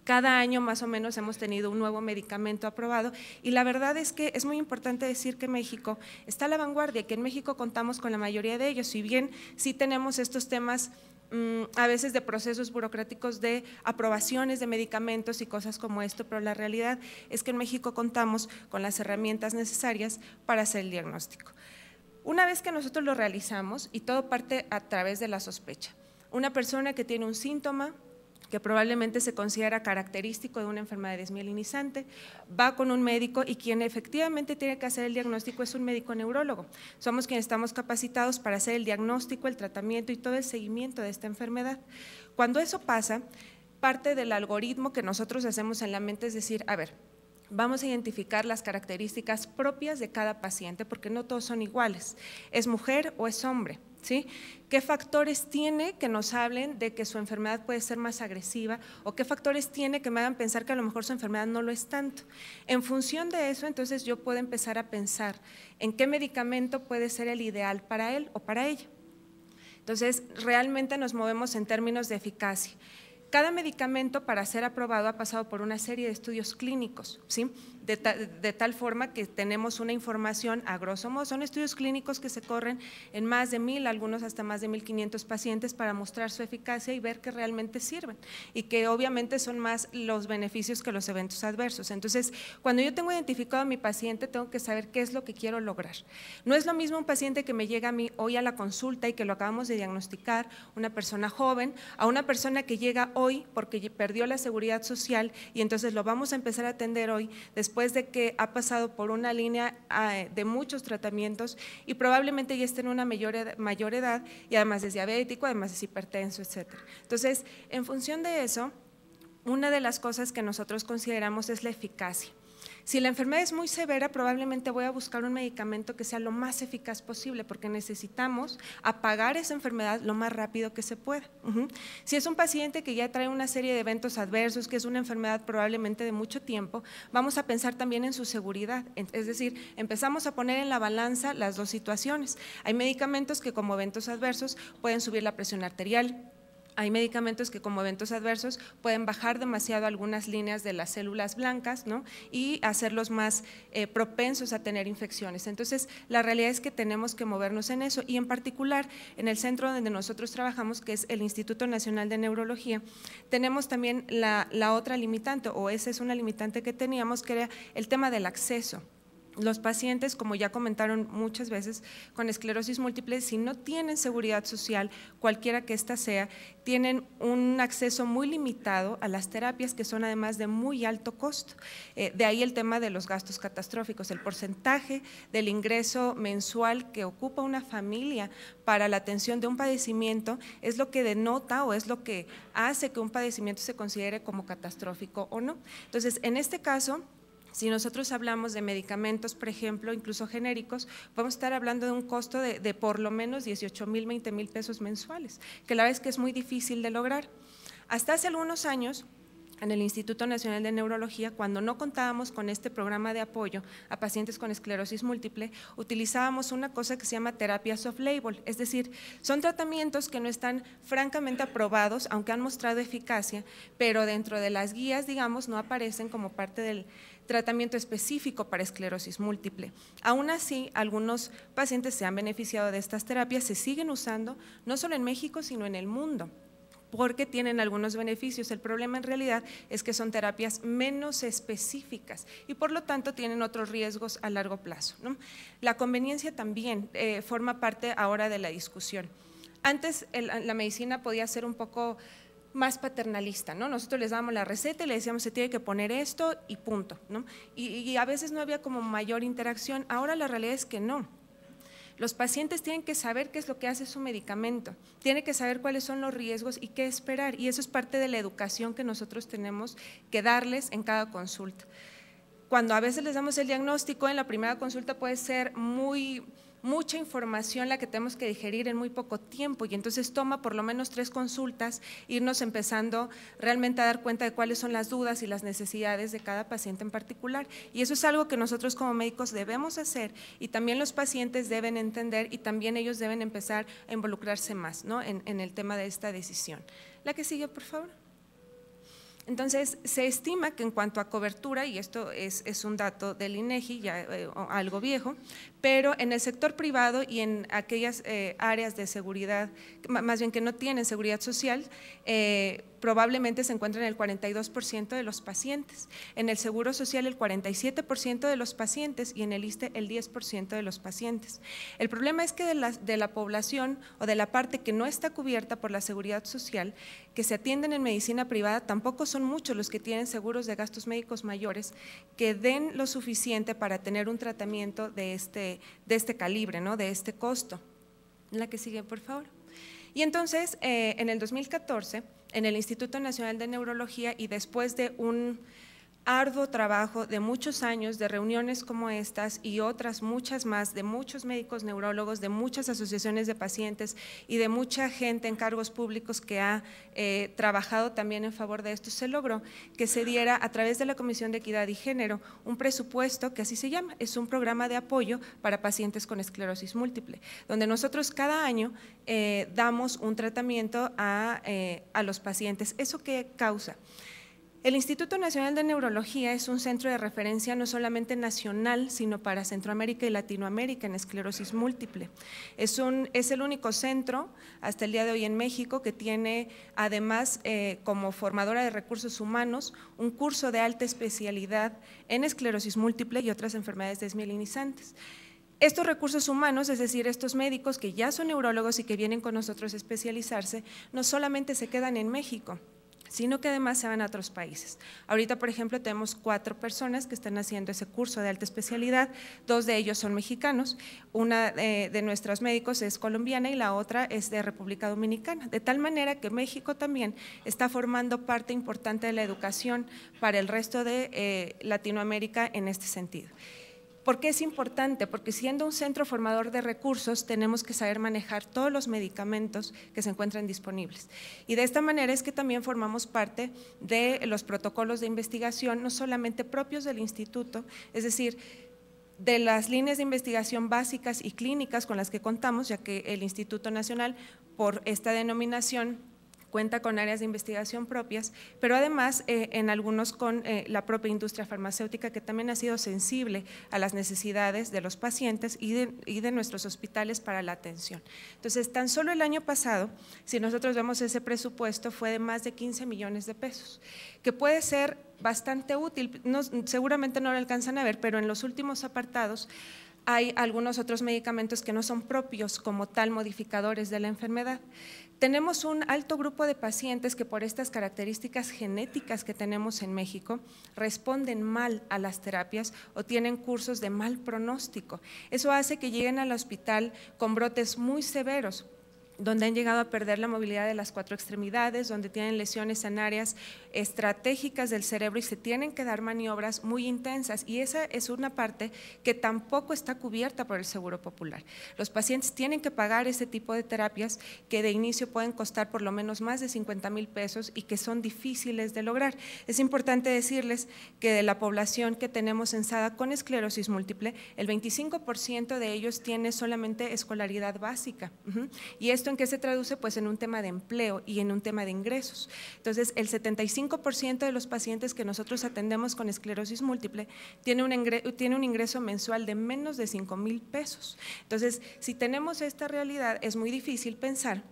Speaker 7: Cada año más o menos hemos tenido un nuevo medicamento aprobado y la verdad es que es muy importante decir que México está a la vanguardia, que en México contamos con la mayoría de ellos, si bien sí tenemos estos temas Mm, a veces de procesos burocráticos de aprobaciones de medicamentos y cosas como esto, pero la realidad es que en México contamos con las herramientas necesarias para hacer el diagnóstico. Una vez que nosotros lo realizamos, y todo parte a través de la sospecha, una persona que tiene un síntoma, que probablemente se considera característico de una enfermedad desmielinizante, va con un médico y quien efectivamente tiene que hacer el diagnóstico es un médico neurólogo. Somos quienes estamos capacitados para hacer el diagnóstico, el tratamiento y todo el seguimiento de esta enfermedad. Cuando eso pasa, parte del algoritmo que nosotros hacemos en la mente es decir, a ver, vamos a identificar las características propias de cada paciente porque no todos son iguales. ¿Es mujer o es hombre? ¿Qué factores tiene que nos hablen de que su enfermedad puede ser más agresiva o qué factores tiene que me hagan pensar que a lo mejor su enfermedad no lo es tanto? En función de eso, entonces yo puedo empezar a pensar en qué medicamento puede ser el ideal para él o para ella. Entonces, realmente nos movemos en términos de eficacia. Cada medicamento para ser aprobado ha pasado por una serie de estudios clínicos, ¿sí? de, tal forma que tenemos una información a grosso modo. Son estudios clínicos que se corren en más de mil, algunos hasta más de mil 1.500 pacientes para mostrar su eficacia y ver que realmente sirven y que obviamente son más los beneficios que los eventos adversos. Entonces, cuando yo tengo identificado a mi paciente, tengo que saber qué es lo que quiero lograr. No es lo mismo un paciente que me llega a mí hoy a la consulta y que lo acabamos de diagnosticar, una persona joven, a una persona que llega hoy porque perdió la seguridad social y entonces lo vamos a empezar a atender hoy después después de que ha pasado por una línea ah, de muchos tratamientos y probablemente ya esté en una mayor edad, y además es diabético, además es hipertenso, etc. Entonces, en función de eso, una de las cosas que nosotros consideramos es la eficacia. Si la enfermedad es muy severa, probablemente voy a buscar un medicamento que sea lo más eficaz posible, porque necesitamos apagar esa enfermedad lo más rápido que se pueda. Si es un paciente que ya trae una serie de eventos adversos, que es una enfermedad probablemente de mucho tiempo, vamos a pensar también en su seguridad. Es decir, empezamos a poner en la balanza las dos situaciones. Hay medicamentos que como eventos adversos pueden subir la presión arterial, hay medicamentos que como eventos adversos pueden bajar demasiado algunas líneas de las células blancas y hacerlos más eh, propensos a tener infecciones. Entonces, la realidad es que tenemos que movernos en eso y en particular en el centro donde nosotros trabajamos, que es el Instituto Nacional de Neurología, tenemos también la otra limitante, o esa es una limitante que teníamos, que era el tema del acceso los pacientes, como ya comentaron muchas veces, con esclerosis múltiple, si no tienen seguridad social, cualquiera que ésta sea, tienen un acceso muy limitado a las terapias que son además de muy alto costo. Eh, de ahí el tema de los gastos catastróficos, el porcentaje del ingreso mensual que ocupa una familia para la atención de un padecimiento es lo que denota o es lo que hace que un padecimiento se considere como catastrófico o no. Entonces, en este caso, si nosotros hablamos de medicamentos, por ejemplo, incluso genéricos, vamos a estar hablando de un costo de, por lo menos 18 mil, 20 mil pesos mensuales, que la verdad es que es muy difícil de lograr. Hasta hace algunos años, en el Instituto Nacional de Neurología, cuando no contábamos con este programa de apoyo a pacientes con esclerosis múltiple, utilizábamos una cosa que se llama terapia soft label, es decir, son tratamientos que no están francamente aprobados, aunque han mostrado eficacia, pero dentro de las guías, digamos, no aparecen como parte del tratamiento específico para esclerosis múltiple. Aún así, algunos pacientes se han beneficiado de estas terapias, se siguen usando, no solo en México, sino en el mundo porque tienen algunos beneficios. El problema en realidad es que son terapias menos específicas y por lo tanto tienen otros riesgos a largo plazo. La conveniencia también eh, forma parte ahora de la discusión. Antes la medicina podía ser un poco más paternalista, ¿no? Nosotros les damos la receta y le decíamos, se tiene que poner esto y punto, ¿no? Y, y a veces no había como mayor interacción. Ahora la realidad es que no. Los pacientes tienen que saber qué es lo que hace su medicamento, tienen que saber cuáles son los riesgos y qué esperar. Y eso es parte de la educación que nosotros tenemos que darles en cada consulta. Cuando a veces les damos el diagnóstico, en la primera consulta puede ser muy mucha información la que tenemos que digerir en muy poco tiempo y entonces toma por lo menos tres consultas irnos empezando realmente a dar cuenta de cuáles son las dudas y las necesidades de cada paciente en particular. Y eso es algo que nosotros como médicos debemos hacer y también los pacientes deben entender y también ellos deben empezar a involucrarse más ¿no? en, el tema de esta decisión. La que sigue, por favor. Entonces, se estima que en cuanto a cobertura, y esto es, es un dato del INEGI, e ya eh, algo viejo, pero en el sector privado y en aquellas eh, áreas de seguridad, más bien que no tienen seguridad social, eh, probablemente se encuentran el 42% de los pacientes, en el Seguro Social el 47% de los pacientes y en el ISTE el 10% de los pacientes. El problema es que de la, de la población o de la parte que no está cubierta por la seguridad social, que se atienden en medicina privada, tampoco son muchos los que tienen seguros de gastos médicos mayores que den lo suficiente para tener un tratamiento de este de, este calibre, ¿no? de este costo. La que sigue, por favor. Y entonces, eh, en el 2014, en el Instituto Nacional de Neurología y después de un arduo trabajo de muchos años de reuniones como estas y otras muchas más de muchos médicos neurólogos, de muchas asociaciones de pacientes y de mucha gente en cargos públicos que ha eh, trabajado también en favor de esto, se logró que se diera a través de la Comisión de Equidad y Género un presupuesto que así se llama, es un programa de apoyo para pacientes con esclerosis múltiple, donde nosotros cada año eh, damos un tratamiento a, eh, a los pacientes. ¿Eso qué causa? El Instituto Nacional de Neurología es un centro de referencia no solamente nacional, sino para Centroamérica y Latinoamérica en esclerosis múltiple. Es, el único centro hasta el día de hoy en México que tiene, además, eh, como formadora de recursos humanos, un curso de alta especialidad en esclerosis múltiple y otras enfermedades desmielinizantes. Estos recursos humanos, es decir, estos médicos que ya son neurólogos y que vienen con nosotros a especializarse, no solamente se quedan en México, sino que además se van a otros países. Ahorita, por ejemplo, tenemos cuatro personas que están haciendo ese curso de alta especialidad, dos de ellos son mexicanos, una eh, de, nuestros médicos es colombiana y la otra es de República Dominicana, de tal manera que México también está formando parte importante de la educación para el resto de eh, Latinoamérica en este sentido. ¿Por qué es importante? Porque siendo un centro formador de recursos, tenemos que saber manejar todos los medicamentos que se encuentran disponibles. Y de esta manera es que también formamos parte de los protocolos de investigación, no solamente propios del instituto, es decir, de las líneas de investigación básicas y clínicas con las que contamos, ya que el Instituto Nacional, por esta denominación, cuenta con áreas de investigación propias, pero además eh, en algunos con eh, la propia industria farmacéutica que también ha sido sensible a las necesidades de los pacientes y de, nuestros hospitales para la atención. Entonces, tan solo el año pasado, si nosotros vemos ese presupuesto, fue de más de 15 millones de pesos, que puede ser bastante útil. seguramente no lo alcanzan a ver, pero en los últimos apartados hay algunos otros medicamentos que no son propios como tal modificadores de la enfermedad. Tenemos un alto grupo de pacientes que por estas características genéticas que tenemos en México responden mal a las terapias o tienen cursos de mal pronóstico. Eso hace que lleguen al hospital con brotes muy severos, donde han llegado a perder la movilidad de las cuatro extremidades, donde tienen lesiones en áreas estratégicas del cerebro y se tienen que dar maniobras muy intensas y esa es una parte que tampoco está cubierta por el Seguro Popular. Los pacientes tienen que pagar este tipo de terapias que de inicio pueden costar por lo menos más de 50 mil pesos y que son difíciles de lograr. Es importante decirles que de la población que tenemos en SADA con esclerosis múltiple, el 25% de ellos tiene solamente escolaridad básica. ¿Y esto en qué se traduce? Pues en un tema de empleo y en un tema de ingresos. Entonces, el 75 5% de los pacientes que nosotros atendemos con esclerosis múltiple tiene un, tiene un ingreso mensual de menos de 5 mil pesos. Entonces, si tenemos esta realidad, es muy difícil pensar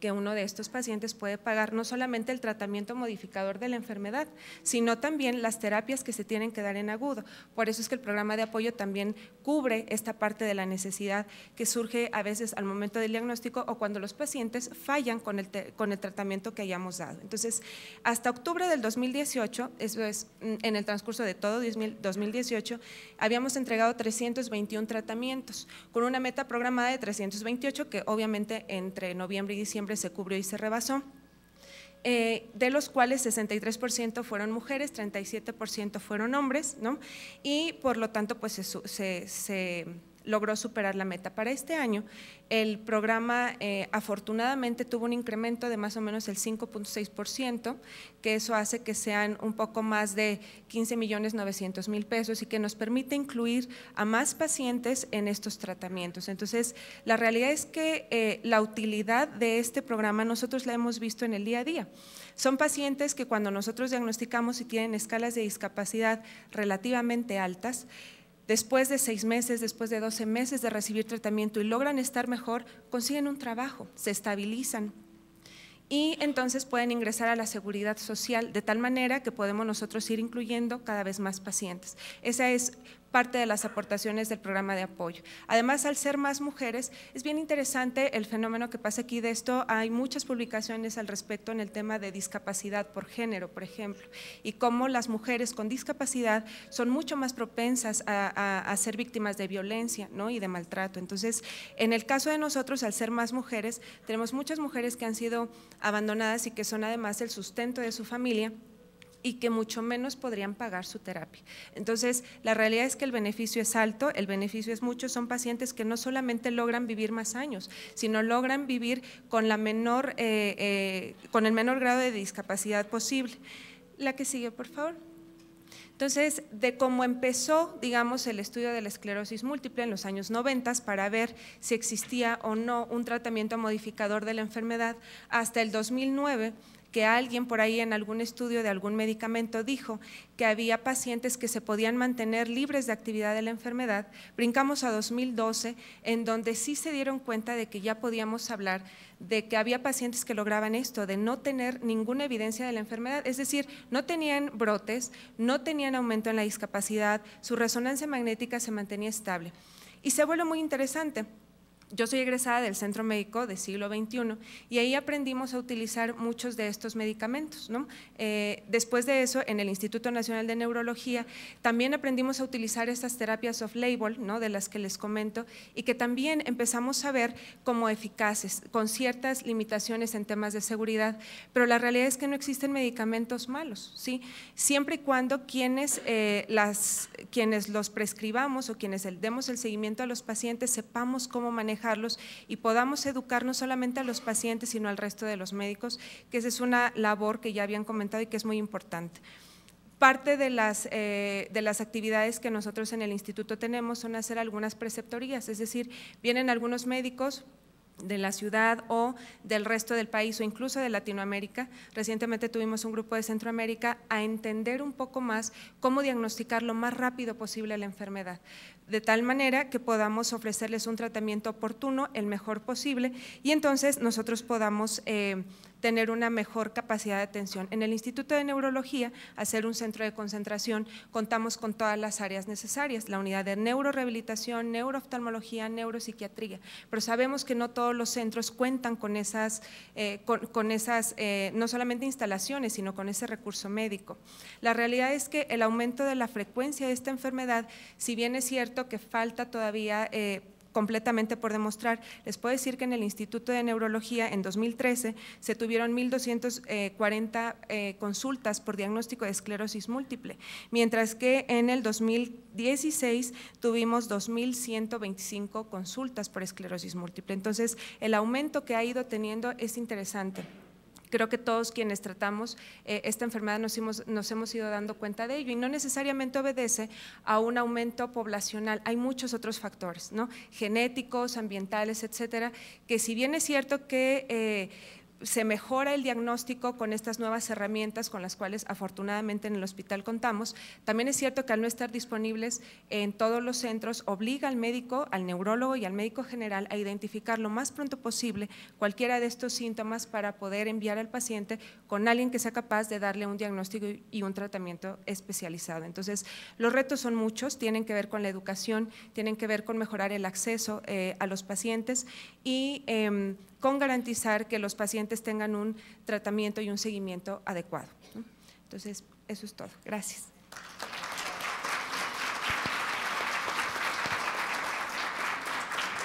Speaker 7: que uno de estos pacientes puede pagar no solamente el tratamiento modificador de la enfermedad, sino también las terapias que se tienen que dar en agudo. Por eso es que el programa de apoyo también cubre esta parte de la necesidad que surge a veces al momento del diagnóstico o cuando los pacientes fallan con el, con el tratamiento que hayamos dado. Entonces, hasta octubre del 2018, eso es mm, en el transcurso de todo 2018, habíamos entregado 321 tratamientos con una meta programada de 328 que obviamente entre noviembre y diciembre se cubrió y se rebasó, eh, de los cuales 63% fueron mujeres, 37% fueron hombres, ¿no? Y por lo tanto, pues se, se logró superar la meta. Para este año, el programa eh, afortunadamente tuvo un incremento de más o menos el 5.6%, que eso hace que sean un poco más de 15 millones 900 mil pesos y que nos permite incluir a más pacientes en estos tratamientos. Entonces, la realidad es que eh, la utilidad de este programa nosotros la hemos visto en el día a día. Son pacientes que cuando nosotros diagnosticamos y tienen escalas de discapacidad relativamente altas, después de seis meses, después de 12 meses de recibir tratamiento y logran estar mejor, consiguen un trabajo, se estabilizan y entonces pueden ingresar a la seguridad social, de tal manera que podemos nosotros ir incluyendo cada vez más pacientes. Esa es parte de las aportaciones del programa de apoyo. Además, al ser más mujeres, es bien interesante el fenómeno que pasa aquí de esto. Hay muchas publicaciones al respecto en el tema de discapacidad por género, por ejemplo, y cómo las mujeres con discapacidad son mucho más propensas a, ser víctimas de violencia ¿no? y de maltrato. Entonces, en el caso de nosotros, al ser más mujeres, tenemos muchas mujeres que han sido abandonadas y que son además el sustento de su familia y que mucho menos podrían pagar su terapia. Entonces, la realidad es que el beneficio es alto, el beneficio es mucho, son pacientes que no solamente logran vivir más años, sino logran vivir con, la menor, eh, eh, con el menor grado de discapacidad posible. La que sigue, por favor. Entonces, de cómo empezó, digamos, el estudio de la esclerosis múltiple en los años 90 para ver si existía o no un tratamiento modificador de la enfermedad, hasta el 2009 que alguien por ahí en algún estudio de algún medicamento dijo que había pacientes que se podían mantener libres de actividad de la enfermedad, brincamos a 2012, en donde sí se dieron cuenta de que ya podíamos hablar de que había pacientes que lograban esto, de no tener ninguna evidencia de la enfermedad, es decir, no tenían brotes, no tenían aumento en la discapacidad, su resonancia magnética se mantenía estable. Y se vuelve muy interesante. Yo soy egresada del Centro Médico del siglo XXI y ahí aprendimos a utilizar muchos de estos medicamentos. ¿no? Eh, después de eso, en el Instituto Nacional de Neurología, también aprendimos a utilizar estas terapias off-label, ¿no? de las que les comento, y que también empezamos a ver como eficaces, con ciertas limitaciones en temas de seguridad, pero la realidad es que no existen medicamentos malos, ¿sí? siempre y cuando quienes, eh, las, quienes los prescribamos o quienes demos el seguimiento a los pacientes sepamos cómo manejar y podamos educar no solamente a los pacientes, sino al resto de los médicos, que esa es una labor que ya habían comentado y que es muy importante. Parte de las, eh, de las actividades que nosotros en el instituto tenemos son hacer algunas preceptorías, es decir, vienen algunos médicos, de la ciudad o del resto del país o incluso de Latinoamérica. Recientemente tuvimos un grupo de Centroamérica a entender un poco más cómo diagnosticar lo más rápido posible la enfermedad de tal manera que podamos ofrecerles un tratamiento oportuno, el mejor posible, y entonces nosotros podamos eh, tener una mejor capacidad de atención. En el Instituto de Neurología, hacer un centro de concentración, contamos con todas las áreas necesarias, la unidad de neurorehabilitación, neurooftalmología, neuropsiquiatría, pero sabemos que no todos los centros cuentan con esas, eh, con, esas eh, no solamente instalaciones, sino con ese recurso médico. La realidad es que el aumento de la frecuencia de esta enfermedad, si bien es cierto, que falta todavía eh, completamente por demostrar. Les puedo decir que en el Instituto de Neurología en 2013 se tuvieron 1.240 eh, eh, consultas por diagnóstico de esclerosis múltiple, mientras que en el 2016 tuvimos 2.125 consultas por esclerosis múltiple. Entonces, el aumento que ha ido teniendo es interesante. Creo que todos quienes tratamos eh, esta enfermedad nos hemos, nos hemos ido dando cuenta de ello y no necesariamente obedece a un aumento poblacional. Hay muchos otros factores, ¿no? genéticos, ambientales, etcétera, que si bien es cierto que eh, se mejora el diagnóstico con estas nuevas herramientas con las cuales afortunadamente en el hospital contamos. También es cierto que al no estar disponibles en todos los centros obliga al médico, al neurólogo y al médico general a identificar lo más pronto posible cualquiera de estos síntomas para poder enviar al paciente con alguien que sea capaz de darle un diagnóstico y un tratamiento especializado. Entonces, los retos son muchos, tienen que ver con la educación, tienen que ver con mejorar el acceso eh, a los pacientes y em, con garantizar que los pacientes tengan un tratamiento y un seguimiento adecuado. Entonces, eso es todo. Gracias.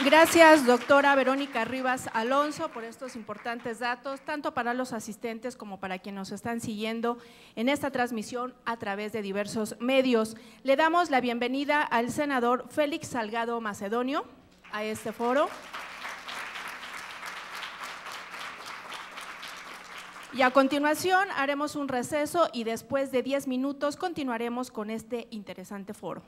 Speaker 3: Gracias, doctora Verónica Rivas Alonso, por estos importantes datos, tanto para los asistentes como para quienes nos están siguiendo en esta transmisión a través de diversos medios. Le damos la bienvenida al senador Félix Salgado Macedonio a este foro. Y a continuación haremos un receso y después de 10 minutos continuaremos con este interesante foro.